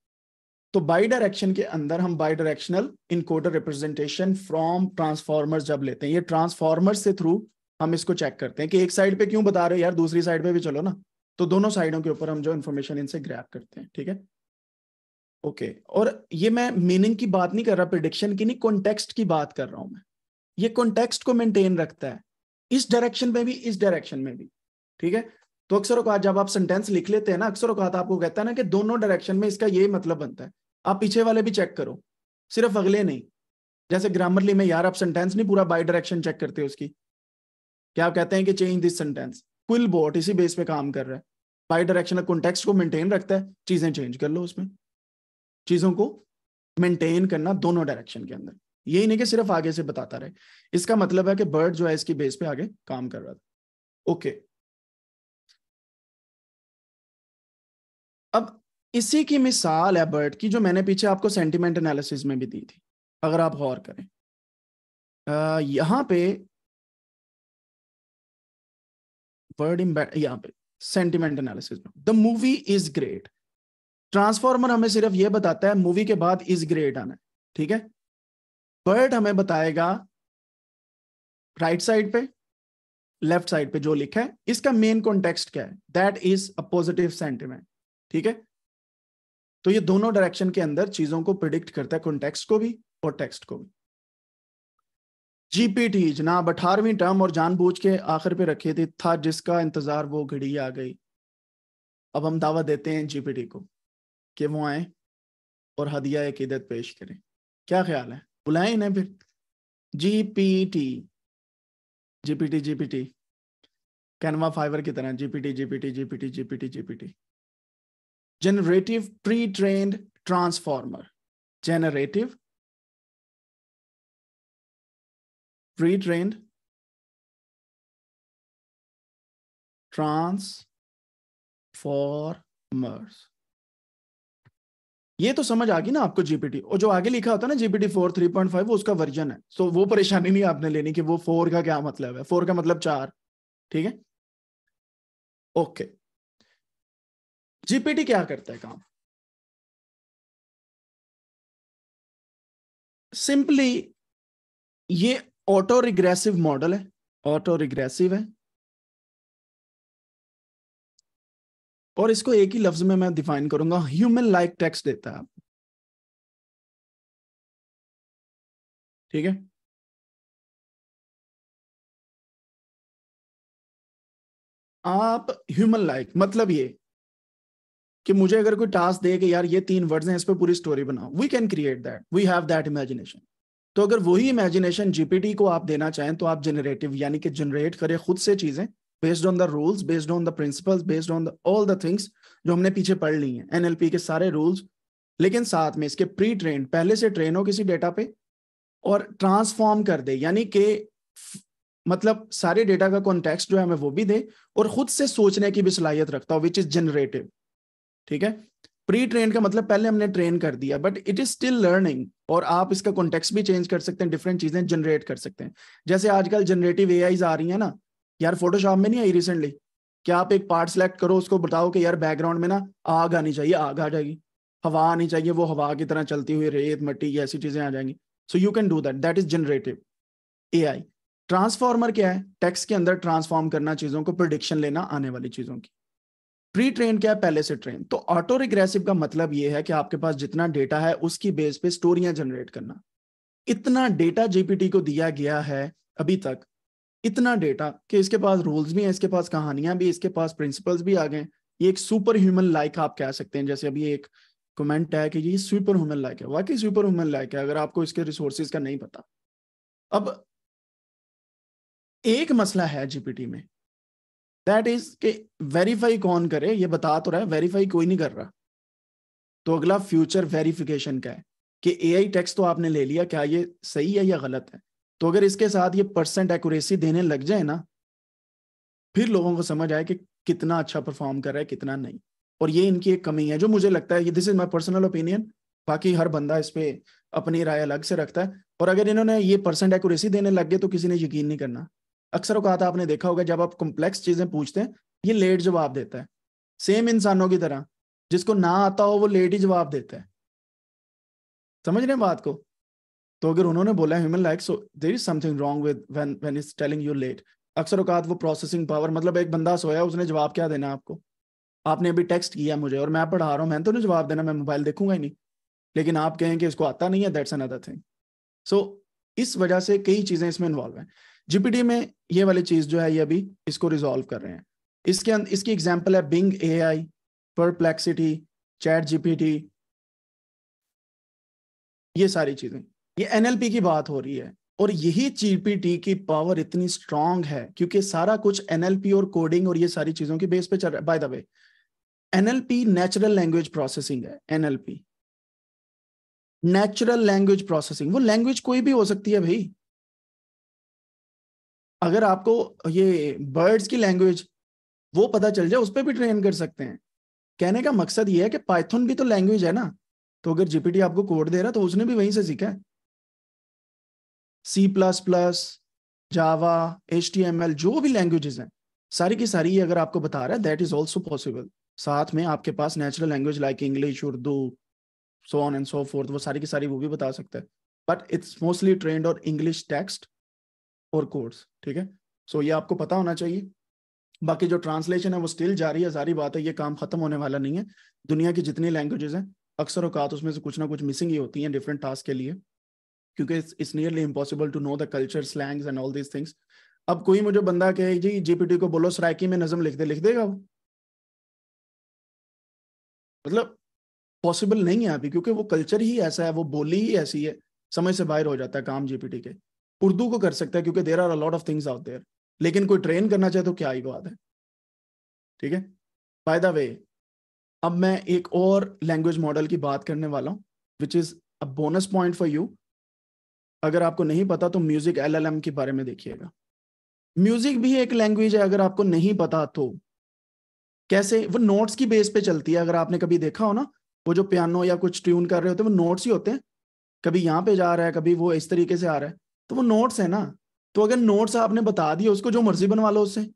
तो बाई डायरेक्शन के अंदर हम bidirectional encoder representation from transformer जब लेते हैं ये ट्रांसफॉर्मर से थ्रू हम इसको चेक करते हैं कि एक साइड पे क्यों बता रहे हो यार दूसरी साइड पे भी चलो ना तो दोनों साइडों के ऊपर हम जो इन्फॉर्मेशन इनसे ग्रैप करते हैं ठीक है ओके और ये मैं मीनिंग की बात नहीं कर रहा प्रिडिक्शन की नहीं कॉन्टेक्स्ट की बात कर रहा हूं मैं ये कॉन्टेक्स्ट को मेंटेन रखता है इस डायरेक्शन में भी इस डायरेक्शन में भी ठीक है तो अक्सर अवकात जब आप सेंटेंस लिख लेते हैं ना अक्सर अवकात आपको कहता है ना कि दोनों डायरेक्शन में इसका यही मतलब बनता है आप पीछे वाले भी चेक करो सिर्फ अगले नहीं जैसे ग्रामरली में यार आप सेंटेंस नहीं पूरा बाई डायरेक्शन चेक करते उसकी क्या आप कहते हैं कि change this sentence QuillBot इसी बेस पे काम कर रहा है बाई डायरेक्शनल कॉन्टेक्स्ट को मेंटेन रखता है चीजें चेंज कर लो उसमें चीजों को मेंटेन करना दोनों डायरेक्शन के अंदर यही नहीं कि सिर्फ आगे से बताता रहे इसका मतलब है कि बर्ड जो है इसकी बेस पे आगे काम कर रहा था ओके okay. अब इसी की मिसाल है बर्ड की जो मैंने पीछे आपको सेंटिमेंट एनालिसिस में भी दी थी अगर आप गौर करें यहां पे वर्ड इन यहां पे सेंटिमेंट एनालिसिस में the movie is great transformer हमें सिर्फ यह बताता है मूवी के बाद इज ग्रेट आना है ठीक है बर्ड हमें बताएगा राइट साइड पे लेफ्ट साइड पे जो लिखा है इसका मेन कॉन्टेक्स्ट क्या है that is a positive sentiment ठीक है तो ये दोनों डायरेक्शन के अंदर चीजों को प्रिडिक्ट करता है कॉन्टेक्स्ट को भी और टेक्स्ट को भी जीपीटी जनाब अठारहवीं टर्म और जानबूझ के आखिर पे रखे थे था जिसका इंतजार वो घड़ी आ गई अब हम दावा देते हैं जीपीटी को कि वो आए और हदिया अकीदत पेश करें क्या ख्याल है बुलाएं इन्हें फिर GPT GPT GPT Canva Fiverr की तरह GPT GPT GPT GPT GPT generative pre-trained transformer. Generative pre-trained transformers. ये तो समझ आ गई ना आपको जीपीटी और जो आगे लिखा होता है ना GPT four three point five वो उसका वर्जन है सो so, वो परेशानी नहीं आपने लेनी कि वो फोर का क्या मतलब है फोर का मतलब चार ठीक है ओके okay. जीपीटी क्या करता है काम सिंपली ये ऑटो रिग्रेसिव मॉडल है ऑटो रिग्रेसिव है और इसको एक ही लफ्ज में मैं डिफाइन करूंगा ह्यूमन लाइक टेक्स्ट देता है ठीक है आप ह्यूमन लाइक मतलब ये कि मुझे अगर कोई टास्क दे के यार ये तीन वर्ड्स हैं इस पर पूरी स्टोरी बनाओ we can create that we have that imagination तो अगर वही इमेजिनेशन जीपीटी को आप देना चाहें तो आप जनरेटिव यानी कि जनरेट करें खुद से चीजें based on the rules based on the principles based on all the things जो हमने पीछे पढ़ ली हैं एनएलपी के सारे रूल्स लेकिन साथ में इसके प्री ट्रेन पहले से ट्रेन हो किसी डेटा पे और ट्रांसफॉर्म कर दे यानी कि मतलब सारे डेटा का कॉन्टेक्स्ट जो है हमें वो भी दे और खुद से सोचने की भी सलाहियत रखता हो विच इज जनरेटिव ठीक है प्री ट्रेन का मतलब पहले हमने ट्रेन कर दिया but it is still learning और आप इसका कॉन्टेक्स भी चेंज कर सकते हैं डिफरेंट चीजें जनरेट कर सकते हैं जैसे आजकल जनरेटिव ए आ रही है ना यार फोटोशॉप में नहीं आई रिसेंटली क्या आप एक पार्ट सेलेक्ट करो उसको बताओ कि यार बैकग्राउंड में ना आग आनी चाहिए आग आ जाएगी हवा आनी चाहिए वो हवा की तरह चलती हुई रेत मट्टी ऐसी चीजें आ जाएंगी so you can do that that is generative a transformer क्या है टेक्स के अंदर ट्रांसफॉर्म करना चीजों को प्रोडिक्शन लेना आने वाली चीजों की प्री ट्रेन क्या है पहले से ट्रेन तो ऑटो रिग्रेसिव का मतलब यह है कि आपके पास जितना डेटा है उसकी बेस पे स्टोरियां जनरेट करना इतना डेटा जीपीटी को दिया गया है अभी तक इतना डेटा कि इसके पास रूल्स भी हैं इसके पास कहानियां भी इसके पास प्रिंसिपल्स भी आ गए ये एक सुपर ह्यूमन लाइक आप कह सकते हैं जैसे अभी एक कमेंट है कि ये सुपर ह्यूमन लाइक है वाकई सुपर ह्यूमन लाइक है अगर आपको इसके रिसोर्सेज का नहीं पता अब एक मसला है जीपीटी में दैट इज के वेरीफाई कौन करे ये बता तो रहा है वेरीफाई कोई नहीं कर रहा तो अगला फ्यूचर वेरिफिकेशन का है कि ए आई टेक्स तो आपने ले लिया क्या ये सही है या गलत है तो अगर इसके साथ ये परसेंट एक्यूरेसी देने लग जाए ना फिर लोगों को समझ आए कि कितना अच्छा परफॉर्म कर रहा है कितना नहीं और ये इनकी एक कमी है जो मुझे लगता है ये this is my personal opinion बाकी हर बंदा इस पर अपनी राय अलग से रखता है और अगर इन्होंने ये परसेंट एक्यूरेसी देने लग गए तो किसी ने यकीन नहीं करना अक्सर कहा था आपने देखा होगा जब आप कॉम्प्लेक्स चीजें पूछते हैं ये लेट जवाब देता है सेम इंसानों की तरह जिसको ना आता हो वो लेट ही जवाब देता है समझ रहे हैं बात को तो अगर उन्होंने बोला human like so there is something wrong with when when is telling you let अक्सर अवकात वो प्रोसेसिंग पावर मतलब एक बंदा सोया उसने जवाब क्या देना आपको आपने अभी टेक्स्ट किया मुझे और मैं पढ़ा रहा हूँ मैंने तो नहीं जवाब देना मैं मोबाइल देखूंगा ही नहीं लेकिन आप कहें कि इसको आता नहीं है दैट्स अनदर थिंग सो इस वजह से कई चीज़ें इसमें इन्वॉल्व हैं जीपीडी में ये वाली चीज जो है ये अभी इसको रिजोल्व कर रहे हैं इसके अं-, इसकी एग्जाम्पल है Bing A I Perplexity chat GPT ये सारी चीजें ये एनएलपी की बात हो रही है और यही जीपीटी की पावर इतनी स्ट्रांग है क्योंकि सारा कुछ एनएलपी और कोडिंग और ये सारी चीजों के बेस पे चल रहा है by the way NLP natural language processing है एनएलपी नेचुरल लैंग्वेज प्रोसेसिंग वो लैंग्वेज कोई भी हो सकती है भाई अगर आपको ये बर्ड्स की लैंग्वेज वो पता चल जाए उस पर भी ट्रेन कर सकते हैं कहने का मकसद ये है कि पाइथन भी तो लैंग्वेज है ना तो अगर जीपीटी आपको कोड दे रहा तो उसने भी वहीं से सीखा है C plus plus Java H T M L जो भी लैंग्वेजेस हैं सारी की सारी ये अगर आपको बता रहा है दैट इज ऑल्सो पॉसिबल साथ में आपके पास natural language like English Urdu so on and so forth वो सारी की सारी वो भी बता सकता है बट इट्स मोस्टली ट्रेंड और इंग्लिश टेक्स्ट और कोर्स ठीक है सो ये आपको पता होना चाहिए बाकी जो ट्रांसलेशन है वो स्टिल जारी है जारी बात है ये काम खत्म होने वाला नहीं है दुनिया की जितनी लैंग्वेजेस हैं अक्सर अवकात उसमें से कुछ ना कुछ मिसिंग ही होती हैं डिफरेंट टास्क के लिए क्योंकि it's nearly impossible to know the culture slangs and all these things अब कोई मुझे बंदा कहे जी जीपीटी को बोलो सराकी में नजम लिख दे लिख देगा वो मतलब पॉसिबल नहीं है अभी क्योंकि वो कल्चर ही ऐसा है वो बोली ही ऐसी है समय से बाहर हो जाता है काम जीपीटी के उर्दू को कर सकता है क्योंकि there are a lot of things out there लेकिन कोई ट्रेन करना चाहे तो क्या ही बात है ठीक है बाय द वे अब मैं एक और लैंग्वेज मॉडल की बात करने वाला हूँ which is a bonus point for you अगर आपको नहीं पता तो म्यूजिक एल एल एम के बारे में देखिएगा म्यूजिक भी एक लैंग्वेज है अगर आपको नहीं पता तो कैसे वो नोट्स की बेस पे चलती है अगर आपने कभी देखा हो ना वो जो पियानो या कुछ ट्यून कर रहे होते हैं वो नोट्स ही होते हैं कभी यहाँ पे जा रहा है कभी वो इस तरीके से आ रहा है तो वो नोट्स है ना तो अगर नोट्स आपने बता दिया उसको जो मर्जी बनवा लो उससे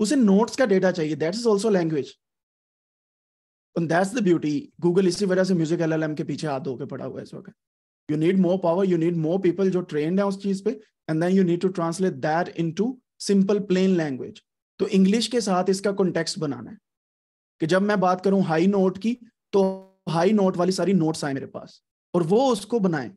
उसे नोट्स का डेटा चाहिए that is also language that's the beauty Google इसी वजह से म्यूजिक एल के पीछे हाथ धो के पड़ा हुआ है इस वक्त you need more power you need more people जो ट्रेन है उस चीज पे and then you need to translate that into simple plain language तो इंग्लिश के साथ इसका कॉन्टेक्स्ट बनाना है कि जब मैं बात करूं हाई नोट की तो हाई नोट वाली सारी नोट्स आए मेरे पास और वो उसको बनाए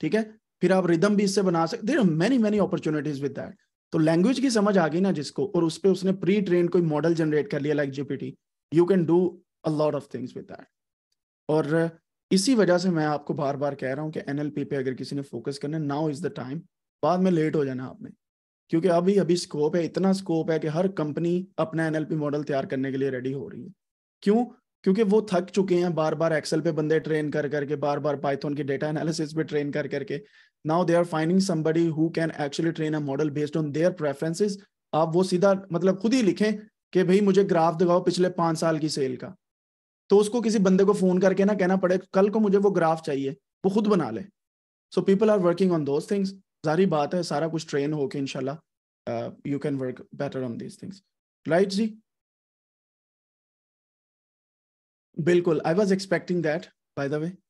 ठीक है फिर आप रिदम भी इससे बना सकते there many many opportunities with that तो लैंग्वेज की समझ आ गई ना जिसको और उस पर उसने प्री ट्रेन कोई मॉडल जनरेट कर लिया like GPT you can do a lot of things with that और इसी वजह से मैं आपको बार बार कह रहा हूँ कि एन पे अगर किसी ने फोकस करना नाउ इज द टाइम बाद में लेट हो जाना आपने क्योंकि अभी अभी स्कोप है इतना स्कोप है कि हर कंपनी अपना एन मॉडल तैयार करने के लिए रेडी हो रही है क्यों क्योंकि वो थक चुके हैं बार बार एक्सेल पे बंदे ट्रेन कर करके बार बार पाइथन के डेटा एनालिसिस पे ट्रेन कर करके now they are finding somebody who can actually train a model based on their preferences आप वो सीधा मतलब खुद ही लिखें कि भाई मुझे ग्राफ दिखाओ पिछले पांच साल की सेल का तो उसको किसी बंदे को फोन करके ना कहना पड़े कल को मुझे वो ग्राफ चाहिए वो खुद बना ले so people are working on those things जारी बात है सारा कुछ ट्रेन होके इनशाला you can work better on these things right जी बिल्कुल I was expecting that by the way